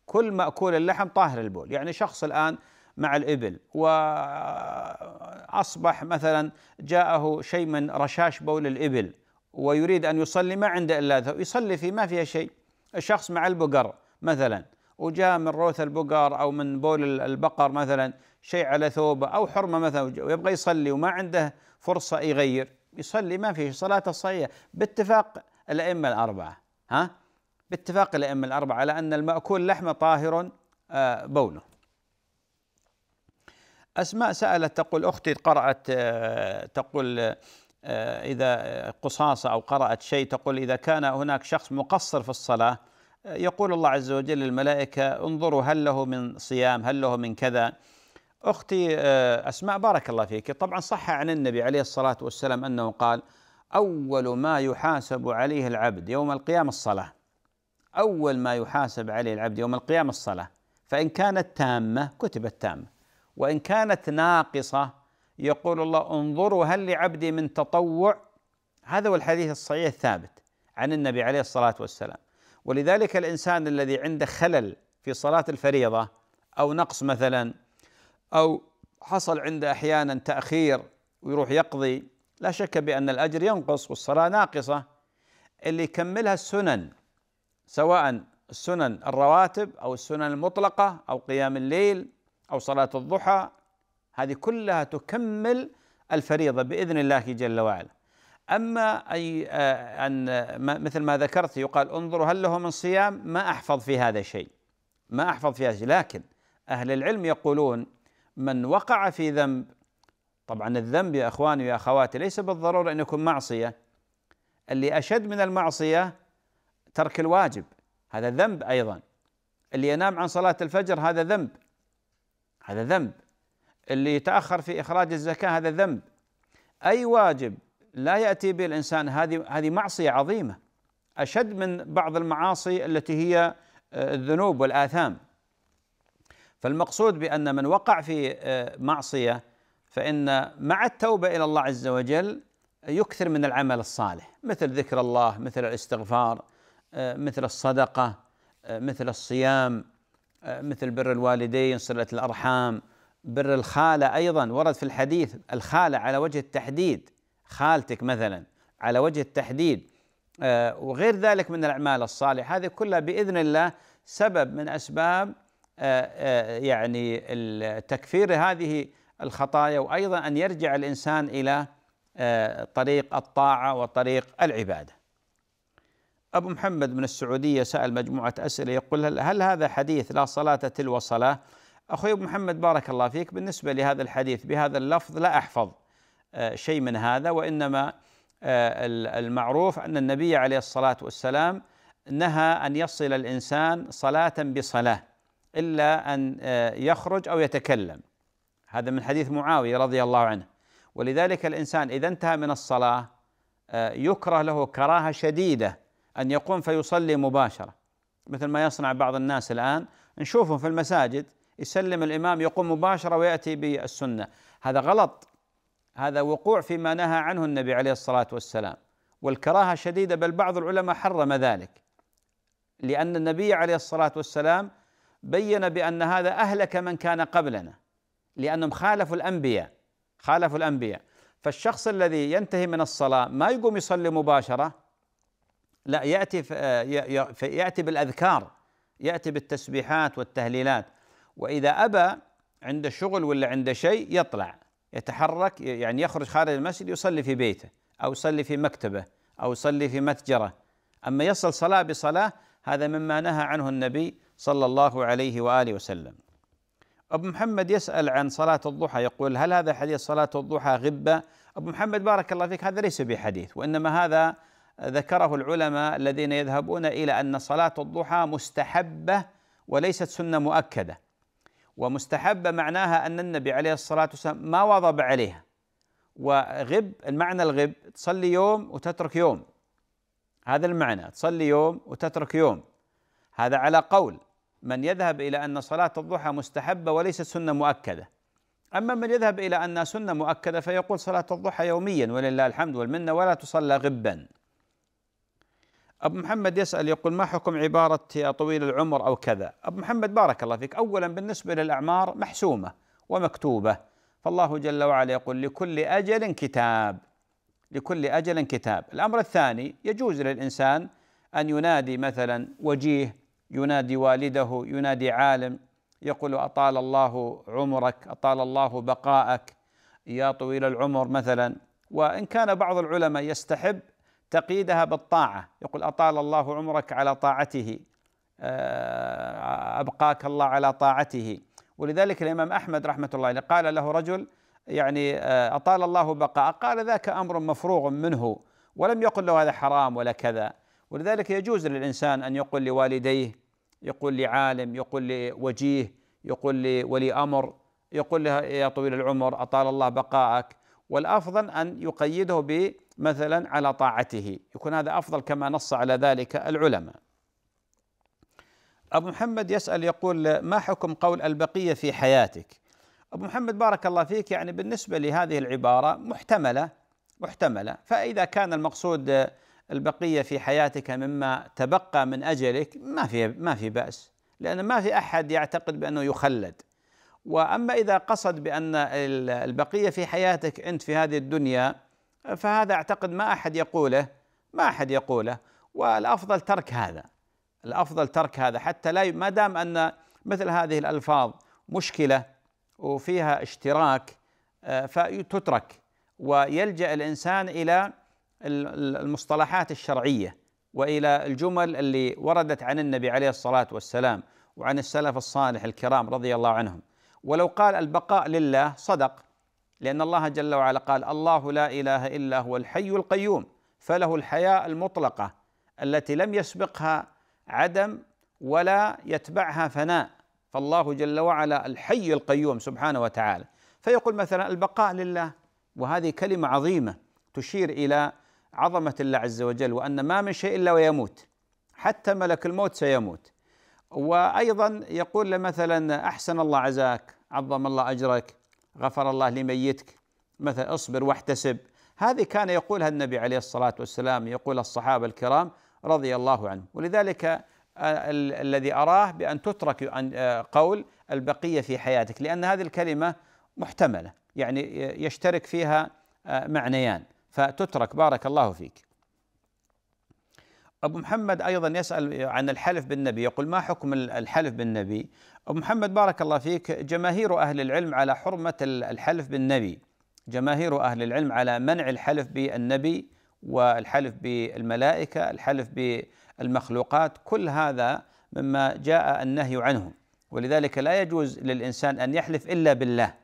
كل مأكول اللحم طاهر البول يعني شخص الآن مع الإبل وأصبح مثلا جاءه شيء من رشاش بول الإبل ويريد أن يصلي ما عنده إلا ذهب يصلي فيه ما فيها شيء الشخص مع البقر مثلا وجاء من روث البقر أو من بول البقر مثلا شيء على ثوبه أو حرمة مثلا ويبغى يصلي وما عنده فرصة يغير يصلي ما في صلاته صحيحه باتفاق الائمه الاربعه ها باتفاق الائمه الاربعه على ان الماكول لحمه طاهر آه، بوله اسماء سالت تقول اختي قرات آه، تقول آه، اذا قصاصه او قرات شيء تقول اذا كان هناك شخص مقصر في الصلاه يقول الله عز وجل للملائكه انظروا هل له من صيام هل له من كذا أختي آه، أسماء بارك الله فيك طبعا صح عن النبي عليه الصلاة والسلام أنه قال أول ما يحاسب عليه العبد يوم القيامة الصلاة أول ما يحاسب عليه العبد يوم القيامة الصلاة فإن كانت تامة كتبت تامة وإن كانت ناقصة يقول الله انظروا هل لعبدي من تطوع هذا هو الحديث الصحيح الثابت عن النبي عليه الصلاة والسلام ولذلك الإنسان الذي عنده خلل في صلاة الفريضة أو نقص مثلا أو حصل عنده أحيانا تأخير ويروح يقضي لا شك بأن الأجر ينقص والصلاة ناقصة اللي يكملها السنن سواء السنن الرواتب أو السنن المطلقة أو قيام الليل أو صلاة الضحى هذه كلها تكمل الفريضة بإذن الله جل وعلا أما أي آه، أن مثل ما ذكرت يقال انظروا هل له من صيام ما أحفظ في هذا شيء ما أحفظ في هذا شيء لكن أهل العلم يقولون من وقع في ذنب طبعا الذنب يا اخواني يا اخواتي ليس بالضروره ان يكون معصيه اللي اشد من المعصيه ترك الواجب هذا ذنب ايضا اللي ينام عن صلاه الفجر هذا ذنب هذا ذنب اللي يتاخر في اخراج الزكاه هذا ذنب اي واجب لا ياتي به الانسان هذه هذه معصيه عظيمه اشد من بعض المعاصي التي هي آه، الذنوب والاثام فالمقصود بان من وقع في آه، معصيه فان مع التوبه الى الله عز وجل يكثر من العمل الصالح مثل ذكر الله مثل الاستغفار آه، مثل الصدقه آه، مثل الصيام مثل بر الوالدين صله الارحام بر الخاله ايضا ورد في الحديث الخاله على وجه التحديد خالتك مثلا على وجه التحديد وغير ذلك من الاعمال الصالحه هذه كلها باذن الله سبب من اسباب آه، آه، يعني تكفير هذه الخطايا وايضا ان يرجع الانسان الى آه، طريق الطاعه وطريق العباده. ابو محمد من السعوديه سال مجموعه اسئله يقول هل, هذا حديث لا صلاه تلو صلاه؟ اخوي ابو محمد بارك الله فيك بالنسبه لهذا الحديث بهذا اللفظ لا احفظ شيء من هذا وانما المعروف ان النبي عليه الصلاه والسلام نهى ان يصل الانسان صلاه بصلاه إلا أن آه، يخرج أو يتكلم هذا من حديث معاوية رضي الله عنه ولذلك الإنسان إذا انتهى من الصلاة آه، يكره له كراهة شديدة أن يقوم فيصلي مباشرة مثل ما يصنع بعض الناس الآن نشوفهم في المساجد يسلم الإمام يقوم مباشرة ويأتي بالسنة هذا غلط هذا وقوع فيما نهى عنه النبي عليه الصلاة والسلام والكراهة شديدة بل بعض العلماء حرم ذلك لأن النبي عليه الصلاة والسلام بين بأن هذا أهلك من كان قبلنا لأنهم خالفوا الأنبياء خالفوا الأنبياء فالشخص الذي ينتهي من الصلاة ما يقوم يصلي مباشرة لا يأتي يأتي بالأذكار يأتي بالتسبيحات والتهليلات وإذا أبى عنده شغل ولا عنده شيء يطلع يتحرك يعني يخرج خارج المسجد يصلي في بيته أو يصلي في مكتبه أو يصلي في متجره أما يصل صلاة بصلاة هذا مما نهى عنه النبي صلى الله عليه واله وسلم. ابو محمد يسال عن صلاه الضحى يقول هل هذا حديث صلاه الضحى غبه؟ ابو محمد بارك الله فيك هذا ليس بحديث وانما هذا ذكره العلماء الذين يذهبون الى ان صلاه الضحى مستحبه وليست سنه مؤكده. ومستحبه معناها ان النبي عليه الصلاه والسلام ما واظب عليها. وغب المعنى الغب تصلي يوم وتترك يوم هذا المعنى تصلي يوم وتترك يوم هذا على قول من يذهب الى ان صلاه الضحى مستحبه وليست سنه مؤكده اما من يذهب الى انها سنه مؤكده فيقول صلاه الضحى يوميا ولله الحمد والمنه ولا تصلى غبا أبو محمد يسأل يقول ما حكم عبارة يا طويل العمر أو كذا أبو محمد بارك الله فيك أولا بالنسبة للأعمار محسومة ومكتوبة فالله جل وعلا يقول لكل أجل كتاب لكل أجل كتاب الأمر الثاني يجوز للإنسان أن ينادي مثلا وجيه ينادي والده ينادي عالم يقول اطال الله عمرك اطال الله بقاءك يا طويل العمر مثلا وان كان بعض العلماء يستحب تقييدها بالطاعه يقول اطال الله عمرك على طاعته آه، ابقاك الله على طاعته ولذلك الامام احمد رحمه الله عليه قال له رجل يعني آه، اطال الله بقاء قال ذاك امر مفروغ منه ولم يقل له هذا حرام ولا كذا ولذلك يجوز للإنسان أن يقول لوالديه يقول لعالم يقول لوجيه يقول لولي أمر يقول له يا طويل العمر أطال الله بقاءك والأفضل أن يقيده بمثلا على طاعته يكون هذا أفضل كما نص على ذلك العلماء أبو محمد يسأل يقول ما حكم قول البقية في حياتك أبو محمد بارك الله فيك يعني بالنسبة لهذه العبارة محتملة محتملة فإذا كان المقصود البقيه في حياتك مما تبقى من اجلك ما في ما في باس لان ما في احد يعتقد بانه يخلد واما اذا قصد بان البقيه في حياتك انت في هذه الدنيا فهذا اعتقد ما احد يقوله ما احد يقوله والافضل ترك هذا الافضل ترك هذا حتى لا ما دام ان مثل هذه الالفاظ مشكله وفيها اشتراك آه، فتترك ويلجا الانسان الى المصطلحات الشرعيه والى الجمل اللي وردت عن النبي عليه الصلاه والسلام وعن السلف الصالح الكرام رضي الله عنهم ولو قال البقاء لله صدق لان الله جل وعلا قال الله لا اله الا هو الحي القيوم فله الحياه المطلقه التي لم يسبقها عدم ولا يتبعها فناء فالله جل وعلا الحي القيوم سبحانه وتعالى فيقول مثلا البقاء لله وهذه كلمه عظيمه تشير الى عظمة الله عز وجل وأن ما من شيء إلا ويموت حتى ملك الموت سيموت وأيضا يقول مثلا أحسن الله عزاك عظم الله أجرك غفر الله لميتك مثلا اصبر واحتسب هذه كان يقولها النبي عليه الصلاة والسلام يقول الصحابة الكرام رضي الله عنه ولذلك آه، الذي أراه بأن تترك آه، قول البقية في حياتك لأن هذه الكلمة محتملة يعني يشترك فيها آه، معنيان فتترك بارك الله فيك أبو محمد أيضا يسأل عن الحلف بالنبي يقول ما حكم الحلف بالنبي أبو محمد بارك الله فيك جماهير أهل العلم على حرمة الحلف بالنبي جماهير أهل العلم على منع الحلف بالنبي والحلف بالملائكة الحلف بالمخلوقات كل هذا مما جاء النهي عنه ولذلك لا يجوز للإنسان أن يحلف إلا بالله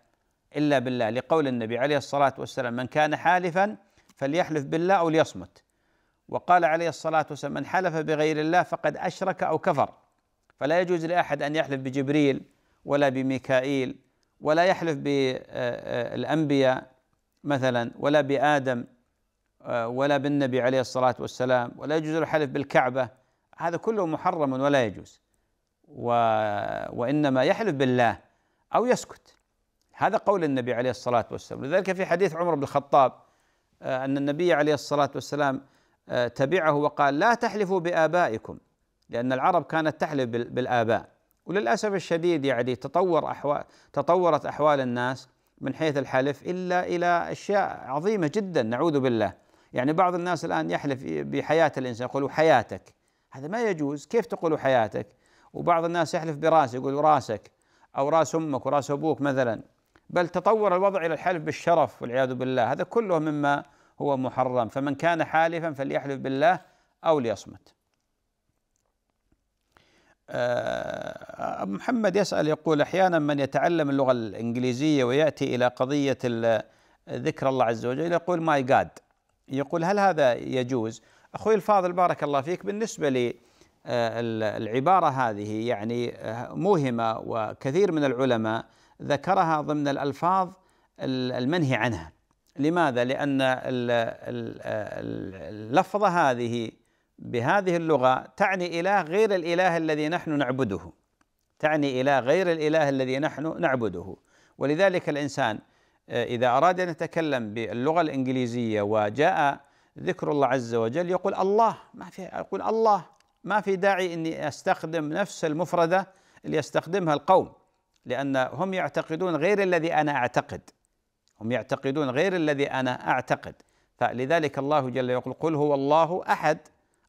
إلا بالله لقول النبي عليه الصلاة والسلام من كان حالفا فليحلف بالله او ليصمت وقال عليه الصلاه والسلام من حلف بغير الله فقد اشرك او كفر فلا يجوز لاحد ان يحلف بجبريل ولا بميكائيل ولا يحلف بالانبياء آه، آه، مثلا ولا بادم آه، ولا بالنبي عليه الصلاه والسلام ولا يجوز الحلف بالكعبه هذا كله محرم ولا يجوز و وانما يحلف بالله او يسكت هذا قول النبي عليه الصلاه والسلام لذلك في حديث عمر بن الخطاب آه، أن النبي عليه الصلاة والسلام آه، تبعه وقال لا تحلفوا بآبائكم لأن العرب كانت تحلف بالآباء وللأسف الشديد يعني تطور أحوال تطورت أحوال الناس من حيث الحلف إلا إلى أشياء عظيمة جدا نعوذ بالله يعني بعض الناس الآن يحلف بحياة الإنسان يقولوا حياتك هذا ما يجوز كيف تقولوا حياتك وبعض الناس يحلف براسه يقول راسك أو راس أمك وراس أبوك مثلا بل تطور الوضع الى الحلف بالشرف والعياذ بالله هذا كله مما هو محرم فمن كان حالفا فليحلف بالله او ليصمت. آه، أبو محمد يسأل يقول أحيانا من يتعلم اللغة الإنجليزية ويأتي إلى قضية ذكر الله عز وجل يقول ماي جاد يقول هل هذا يجوز؟ أخوي الفاضل بارك الله فيك بالنسبة لي آه، العبارة هذه يعني آه، موهمة وكثير من العلماء ذكرها ضمن الألفاظ المنهي عنها لماذا؟ لأن اللفظة هذه بهذه اللغة تعني إله غير الإله الذي نحن نعبده تعني إله غير الإله الذي نحن نعبده ولذلك الإنسان آه، إذا أراد أن يتكلم باللغة الإنجليزية وجاء ذكر الله عز وجل يقول الله ما في يقول الله ما في داعي اني استخدم نفس المفرده اللي يستخدمها القوم لأن هم يعتقدون غير الذي أنا أعتقد هم يعتقدون غير الذي أنا أعتقد فلذلك الله جل يقول قل هو الله أحد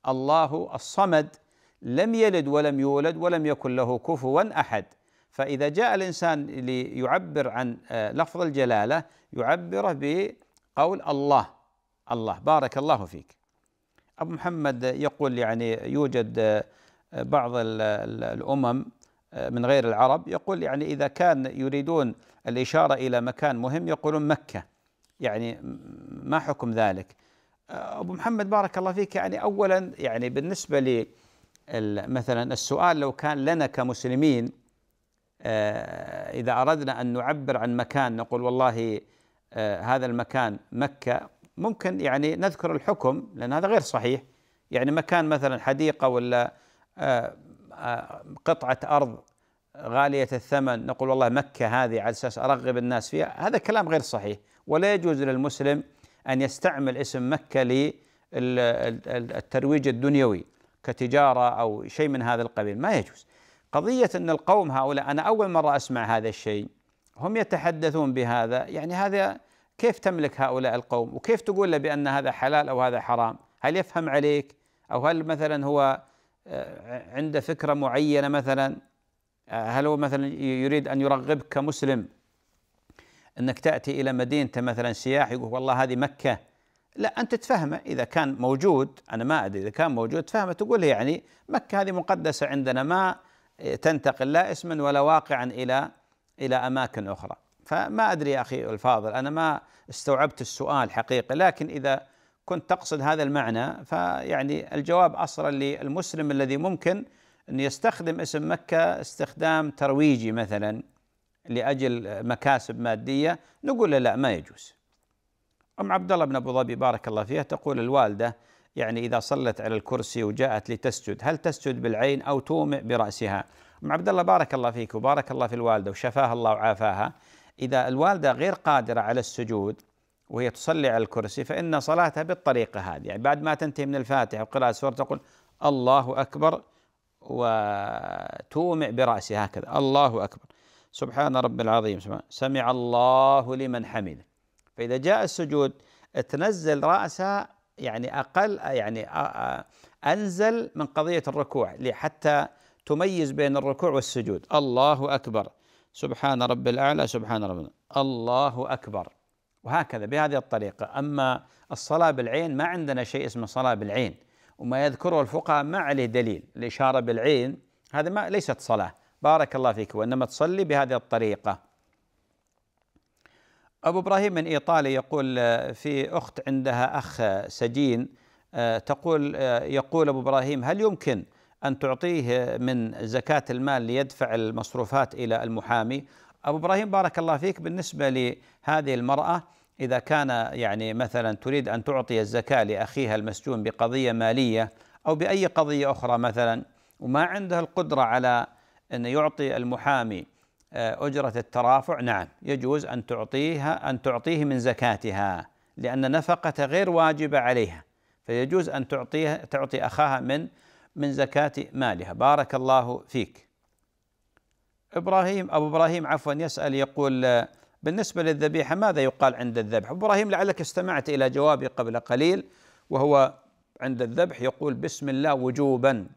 الله الصمد لم يلد ولم يولد ولم يكن له كفوا أحد فإذا جاء الإنسان ليعبر عن آه، لفظ الجلالة يعبره بقول الله الله بارك الله فيك أبو محمد يقول يعني يوجد آه، بعض الأمم من غير العرب يقول يعني إذا كان يريدون الإشارة إلى مكان مهم يقولون مكة يعني ما حكم ذلك أبو محمد بارك الله فيك يعني أولا يعني بالنسبة لي مثلا السؤال لو كان لنا كمسلمين آه، إذا أردنا أن نعبر عن مكان نقول والله آه، هذا المكان مكة ممكن يعني نذكر الحكم لأن هذا غير صحيح يعني مكان مثلا حديقة ولا آه، قطعة أرض غالية الثمن نقول والله مكة هذه على أساس أرغب الناس فيها هذا كلام غير صحيح ولا يجوز للمسلم أن يستعمل اسم مكة للترويج الدنيوي كتجارة أو شيء من هذا القبيل ما يجوز قضية أن القوم هؤلاء أنا أول مرة أسمع هذا الشيء هم يتحدثون بهذا يعني هذا كيف تملك هؤلاء القوم وكيف تقول له بأن هذا حلال أو هذا حرام هل يفهم عليك أو هل مثلا هو آه، عنده فكرة معينة مثلا آه، هل هو مثلا يريد أن يرغبك كمسلم أنك تأتي إلى مدينته مثلا سياح يقول والله هذه مكة لا أنت تفهمه إذا كان موجود أنا ما أدري إذا كان موجود تفهمه تقول يعني مكة هذه مقدسة عندنا ما آه، تنتقل لا اسما ولا واقعا إلى إلى أماكن أخرى فما أدري يا أخي الفاضل أنا ما استوعبت السؤال حقيقة لكن إذا كنت تقصد هذا المعنى فيعني الجواب أصلا للمسلم الذي ممكن أن يستخدم اسم مكة استخدام ترويجي مثلا لأجل مكاسب مادية نقول له لا ما يجوز أم عبد الله بن أبو ظبي بارك الله فيها تقول الوالدة يعني إذا صلت على الكرسي وجاءت لتسجد هل تسجد بالعين أو تومئ برأسها أم عبد الله بارك الله فيك وبارك الله في الوالدة وشفاها الله وعافاها إذا الوالدة غير قادرة على السجود وهي تصلي على الكرسي فإن صلاتها بالطريقة هذه يعني بعد ما تنتهي من الفاتحة وقراءة السورة تقول الله أكبر وتومع برأسها هكذا الله أكبر سبحان رب العظيم سمع الله لمن حمده فإذا جاء السجود تنزل رأسها يعني أقل يعني أنزل من قضية الركوع حتى تميز بين الركوع والسجود الله أكبر سبحان رب الأعلى سبحان رب الله أكبر وهكذا بهذه الطريقة أما الصلاة بالعين ما عندنا شيء اسمه صلاة بالعين وما يذكره الفقهاء ما عليه دليل الإشارة بالعين هذا ما ليست صلاة بارك الله فيك وإنما تصلي بهذه الطريقة أبو إبراهيم من إيطاليا يقول آه، في أخت عندها أخ آه، سجين آه، تقول يقول أبو إبراهيم هل يمكن أن تعطيه من زكاة المال ليدفع المصروفات إلى المحامي أبو إبراهيم بارك الله فيك بالنسبة لهذه المرأة إذا كان يعني مثلا تريد أن تعطي الزكاة لأخيها المسجون بقضية مالية أو بأي قضية أخرى مثلا وما عندها القدرة على أن يعطي المحامي آه، أجرة الترافع نعم يجوز أن تعطيها أن تعطيه من زكاتها لأن نفقة غير واجبة عليها فيجوز أن تعطيها تعطي أخاها من من زكاة مالها بارك الله فيك ابراهيم ابو ابراهيم عفوا يسال يقول آه، بالنسبه للذبيحه ماذا يقال عند الذبح؟ ابو ابراهيم لعلك استمعت الى جوابي قبل قليل وهو عند الذبح يقول بسم الله وجوبا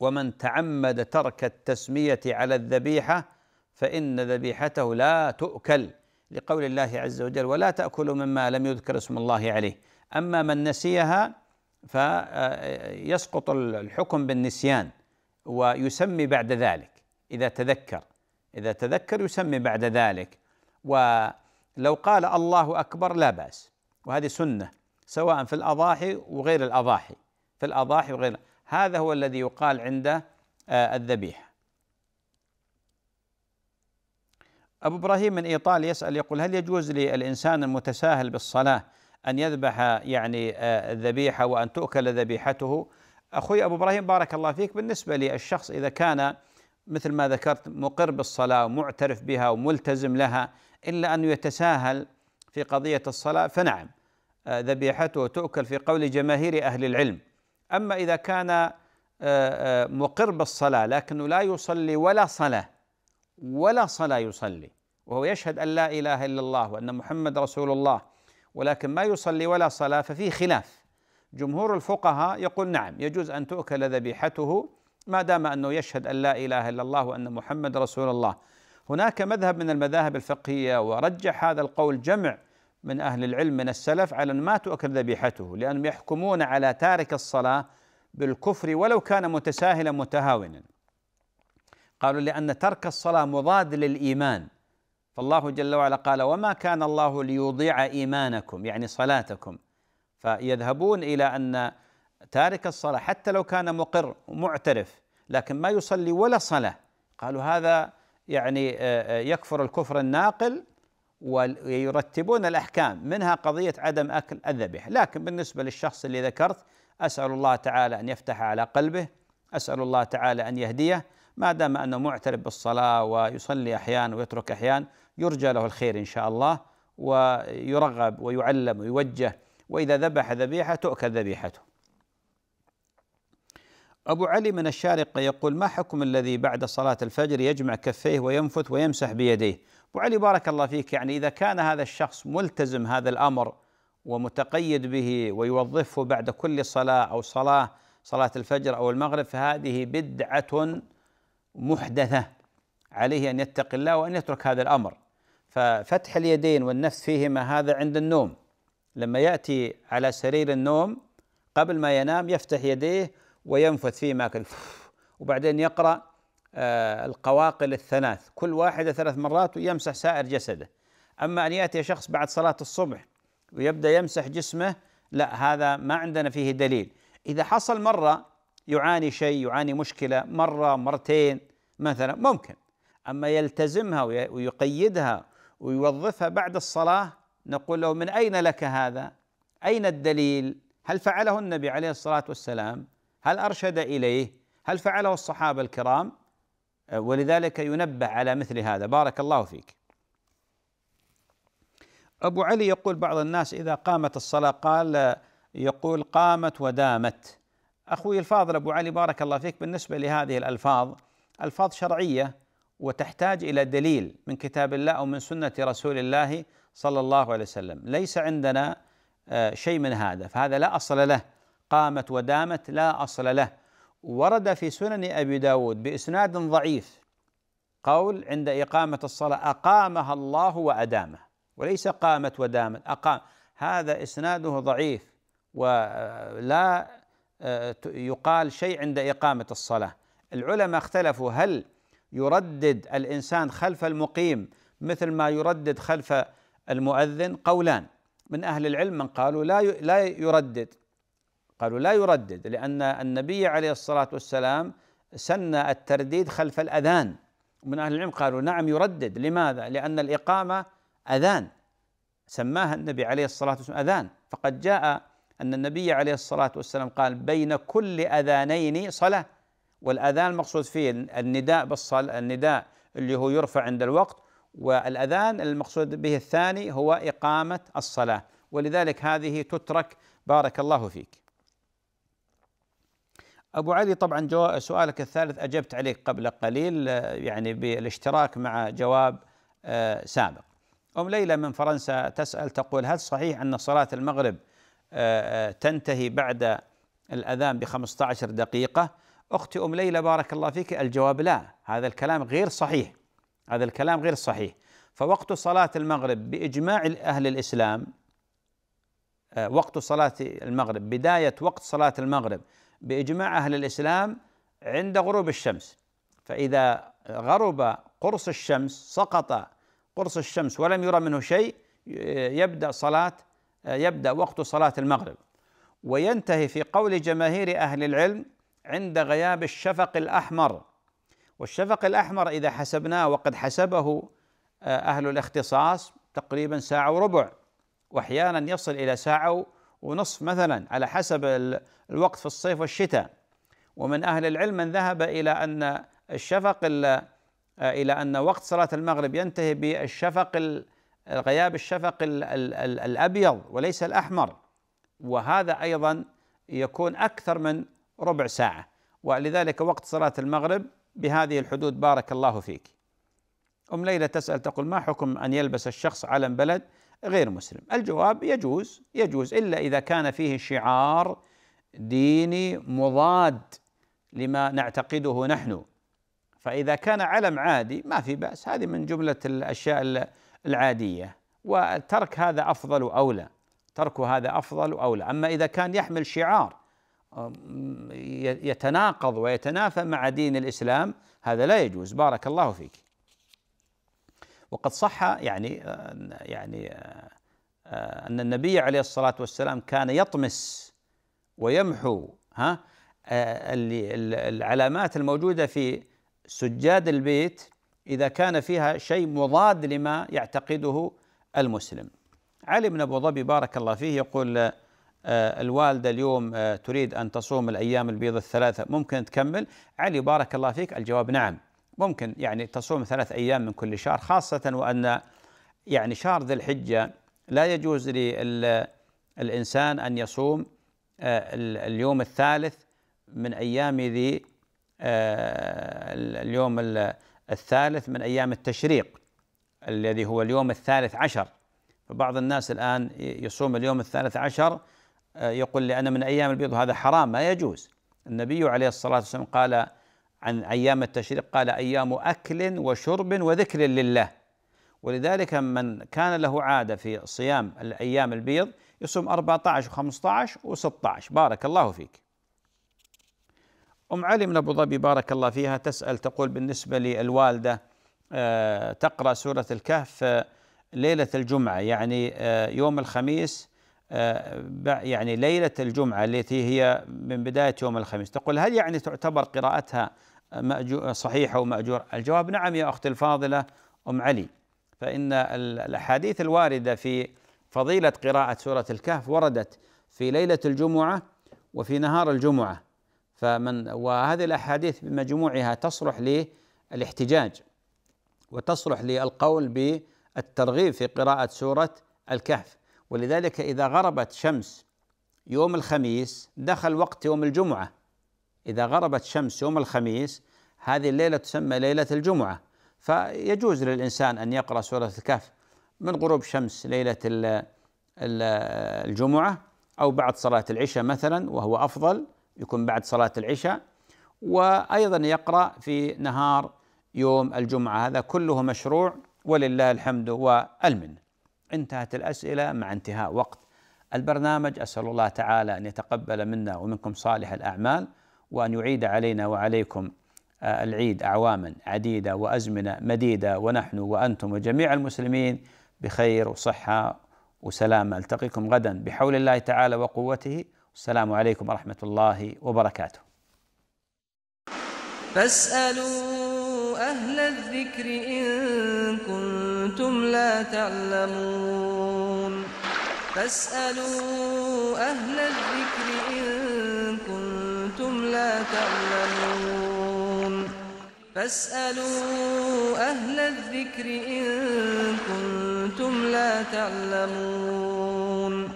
ومن تعمد ترك التسميه على الذبيحه فان ذبيحته لا تؤكل لقول الله عز وجل ولا تاكلوا مما لم يذكر اسم الله عليه اما من نسيها فيسقط آه، الحكم بالنسيان ويسمي بعد ذلك إذا تذكر إذا تذكر يسمي بعد ذلك ولو قال الله أكبر لا بأس وهذه سنة سواء في الأضاحي وغير الأضاحي في الأضاحي وغير هذا هو الذي يقال عند آه، الذبيحة أبو إبراهيم من إيطاليا يسأل يقول هل يجوز للإنسان المتساهل بالصلاة أن يذبح يعني آه، الذبيحة وأن تؤكل ذبيحته أخوي أبو إبراهيم بارك الله فيك بالنسبة للشخص إذا كان مثل ما ذكرت مقر بالصلاة ومعترف بها وملتزم لها إلا أن يتساهل في قضية الصلاة فنعم آه، ذبيحته تؤكل في قول جماهير أهل العلم أما إذا كان آه، آه، مقر بالصلاة لكنه لا يصلي ولا صلاة ولا صلاة يصلي وهو يشهد أن لا إله إلا الله وأن محمد رسول الله ولكن ما يصلي ولا صلاة ففيه خلاف جمهور الفقهاء يقول نعم يجوز أن تؤكل ذبيحته ما دام انه يشهد ان لا اله الا الله وان محمد رسول الله هناك مذهب من المذاهب الفقهيه ورجح هذا القول جمع من اهل العلم من السلف على ان ما تؤكل ذبيحته لانهم يحكمون على تارك الصلاه بالكفر ولو كان متساهلا متهاونا قالوا لان ترك الصلاه مضاد للايمان فالله جل وعلا قال وما كان الله ليضيع ايمانكم يعني صلاتكم فيذهبون الى ان تارك الصلاة حتى لو كان مقر ومعترف لكن ما يصلي ولا صلاة قالوا هذا يعني آه، آه، يكفر الكفر الناقل ويرتبون الأحكام منها قضية عدم أكل الذبيحة لكن بالنسبة للشخص اللي ذكرت أسأل الله تعالى أن يفتح على قلبه أسأل الله تعالى أن يهديه ما دام أنه معترف بالصلاة ويصلي أحيانا ويترك أحيانا يرجى له الخير إن شاء الله ويرغب ويعلم ويوجه وإذا ذبح ذبيحة تؤكل ذبيحته أبو علي من الشارقة يقول ما حكم الذي بعد صلاة الفجر يجمع كفيه وينفث ويمسح بيديه أبو علي بارك الله فيك يعني إذا كان هذا الشخص ملتزم هذا الأمر ومتقيد به ويوظفه بعد كل صلاة أو صلاة صلاة الفجر أو المغرب فهذه بدعة محدثة عليه أن يتقي الله وأن يترك هذا الأمر ففتح اليدين والنفث فيهما هذا عند النوم لما يأتي على سرير النوم قبل ما ينام يفتح يديه وينفث فيه ماكل وبعدين يقرأ آه، القواقل الثلاث كل واحدة ثلاث مرات ويمسح سائر جسده أما أن يأتي شخص بعد صلاة الصبح ويبدأ يمسح جسمه لا هذا ما عندنا فيه دليل إذا حصل مرة يعاني شيء يعاني مشكلة مرة مرتين مثلا ممكن أما يلتزمها ويقيدها ويوظفها بعد الصلاة نقول له من أين لك هذا أين الدليل هل فعله النبي عليه الصلاة والسلام هل أرشد إليه هل فعله الصحابة الكرام أه، ولذلك ينبه على مثل هذا بارك الله فيك أبو علي يقول بعض الناس إذا قامت الصلاة قال أه، يقول قامت ودامت أخوي الفاضل أبو علي بارك الله فيك بالنسبة لهذه الألفاظ ألفاظ شرعية وتحتاج إلى دليل من كتاب الله أو من سنة رسول الله صلى الله عليه وسلم ليس عندنا أه، شيء من هذا فهذا لا أصل له قامت ودامت لا أصل له ورد في سنن أبي داود بإسناد ضعيف قول عند إقامة الصلاة أقامها الله وأدامه وليس قامت ودامت أقام هذا إسناده ضعيف ولا آه، آه، يقال شيء عند إقامة الصلاة العلماء اختلفوا هل يردد الإنسان خلف المقيم مثل ما يردد خلف المؤذن قولان من أهل العلم من قالوا لا لا يردد قالوا لا يردد لأن النبي عليه الصلاة والسلام سن الترديد خلف الأذان من أهل العلم قالوا نعم يردد لماذا؟ لأن الإقامة أذان سماها النبي عليه الصلاة والسلام أذان فقد جاء أن النبي عليه الصلاة والسلام قال بين كل أذانين صلاة والأذان المقصود فيه النداء بالصلاة النداء اللي هو يرفع عند الوقت والأذان المقصود به الثاني هو إقامة الصلاة ولذلك هذه تترك بارك الله فيك أبو علي طبعا جو سؤالك الثالث أجبت عليك قبل قليل آه، يعني بالاشتراك مع جواب آه، سابق أم ليلى من فرنسا تسأل تقول هل صحيح أن صلاة المغرب آه، تنتهي بعد الأذان ب 15 دقيقة أختي أم ليلى بارك الله فيك الجواب لا هذا الكلام غير صحيح هذا الكلام غير صحيح فوقت صلاة المغرب بإجماع أهل الإسلام وقت صلاة المغرب بداية وقت صلاة المغرب باجماع اهل الاسلام عند غروب الشمس فاذا غرب قرص الشمس سقط قرص الشمس ولم يرى منه شيء يبدا صلاه يبدا وقت صلاه المغرب وينتهي في قول جماهير اهل العلم عند غياب الشفق الاحمر والشفق الاحمر اذا حسبناه وقد حسبه آه، اهل الاختصاص تقريبا ساعه وربع واحيانا يصل الى ساعه ونصف مثلا على حسب الوقت في الصيف والشتاء ومن أهل العلم من ذهب إلى أن الشفق إلى أن وقت صلاة المغرب ينتهي بالشفق غياب الشفق الأبيض وليس الأحمر وهذا أيضا يكون أكثر من ربع ساعة ولذلك وقت صلاة المغرب بهذه الحدود بارك الله فيك أم ليلى تسأل تقول ما حكم أن يلبس الشخص علم بلد غير مسلم الجواب يجوز يجوز إلا إذا كان فيه شعار ديني مضاد لما نعتقده نحن فإذا كان علم عادي ما في بأس هذه من جملة الأشياء العادية وترك هذا أفضل وأولى ترك هذا أفضل وأولى أما إذا كان يحمل شعار يتناقض ويتنافى مع دين الإسلام هذا لا يجوز بارك الله فيك وقد صح يعني آه، يعني آه، آه، أن النبي عليه الصلاة والسلام كان يطمس ويمحو ها العلامات الموجودة في سجاد البيت إذا كان فيها شيء مضاد لما يعتقده المسلم علي بن أبو ظبي بارك الله فيه يقول الوالدة اليوم تريد أن تصوم الأيام البيض الثلاثة ممكن تكمل علي بارك الله فيك الجواب نعم ممكن يعني تصوم ثلاث أيام من كل شهر خاصة وأن يعني شهر ذي الحجة لا يجوز للإنسان أن يصوم آه، اليوم الثالث من أيام ذي آه، اليوم الثالث من أيام التشريق الذي هو اليوم الثالث عشر فبعض الناس الآن يصوم اليوم الثالث عشر آه، يقول لأن من أيام البيض هذا حرام ما يجوز النبي عليه الصلاة والسلام قال عن أيام التشريق قال أيام أكل وشرب وذكر لله ولذلك من كان له عادة في صيام الأيام البيض يصوم 14 و15 و16 بارك الله فيك أم علي من أبو ظبي بارك الله فيها تسأل تقول بالنسبة للوالدة آه، تقرأ سورة الكهف آه، ليلة الجمعة يعني آه، يوم الخميس يعني ليلة الجمعة التي هي من بداية يوم الخميس تقول هل يعني تعتبر قراءتها صحيح مأجور الجواب نعم يا أختي الفاضلة أم علي فإن الأحاديث الواردة في فضيلة قراءة سورة الكهف وردت في ليلة الجمعة وفي نهار الجمعة فمن وهذه الأحاديث بمجموعها تصلح للاحتجاج وتصلح للقول بالترغيب في قراءة سورة الكهف ولذلك إذا غربت شمس يوم الخميس دخل وقت يوم الجمعة إذا غربت شمس يوم الخميس هذه الليلة تسمى ليلة الجمعة فيجوز للإنسان أن يقرأ سورة الكهف من غروب شمس ليلة الجمعة أو بعد صلاة العشاء مثلا وهو أفضل يكون بعد صلاة العشاء وأيضا يقرأ في نهار يوم الجمعة هذا كله مشروع ولله الحمد والمن انتهت الأسئلة مع انتهاء وقت البرنامج أسأل الله تعالى أن يتقبل منا ومنكم صالح الأعمال وأن يعيد علينا وعليكم آه، العيد أعواما عديدة وأزمنة مديدة ونحن وأنتم وجميع المسلمين بخير وصحة وسلامة ألتقيكم غدا بحول الله تعالى وقوته والسلام عليكم ورحمة الله وبركاته فاسألوا أهل الذكر إن كنتم لا تعلمون فاسألوا أهل الذكر لا تعلمون فاسألوا أهل الذكر إن كنتم لا تعلمون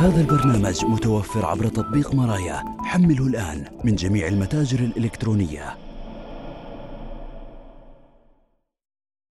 هذا البرنامج متوفر عبر تطبيق مرايا حمله الآن من جميع المتاجر الإلكترونية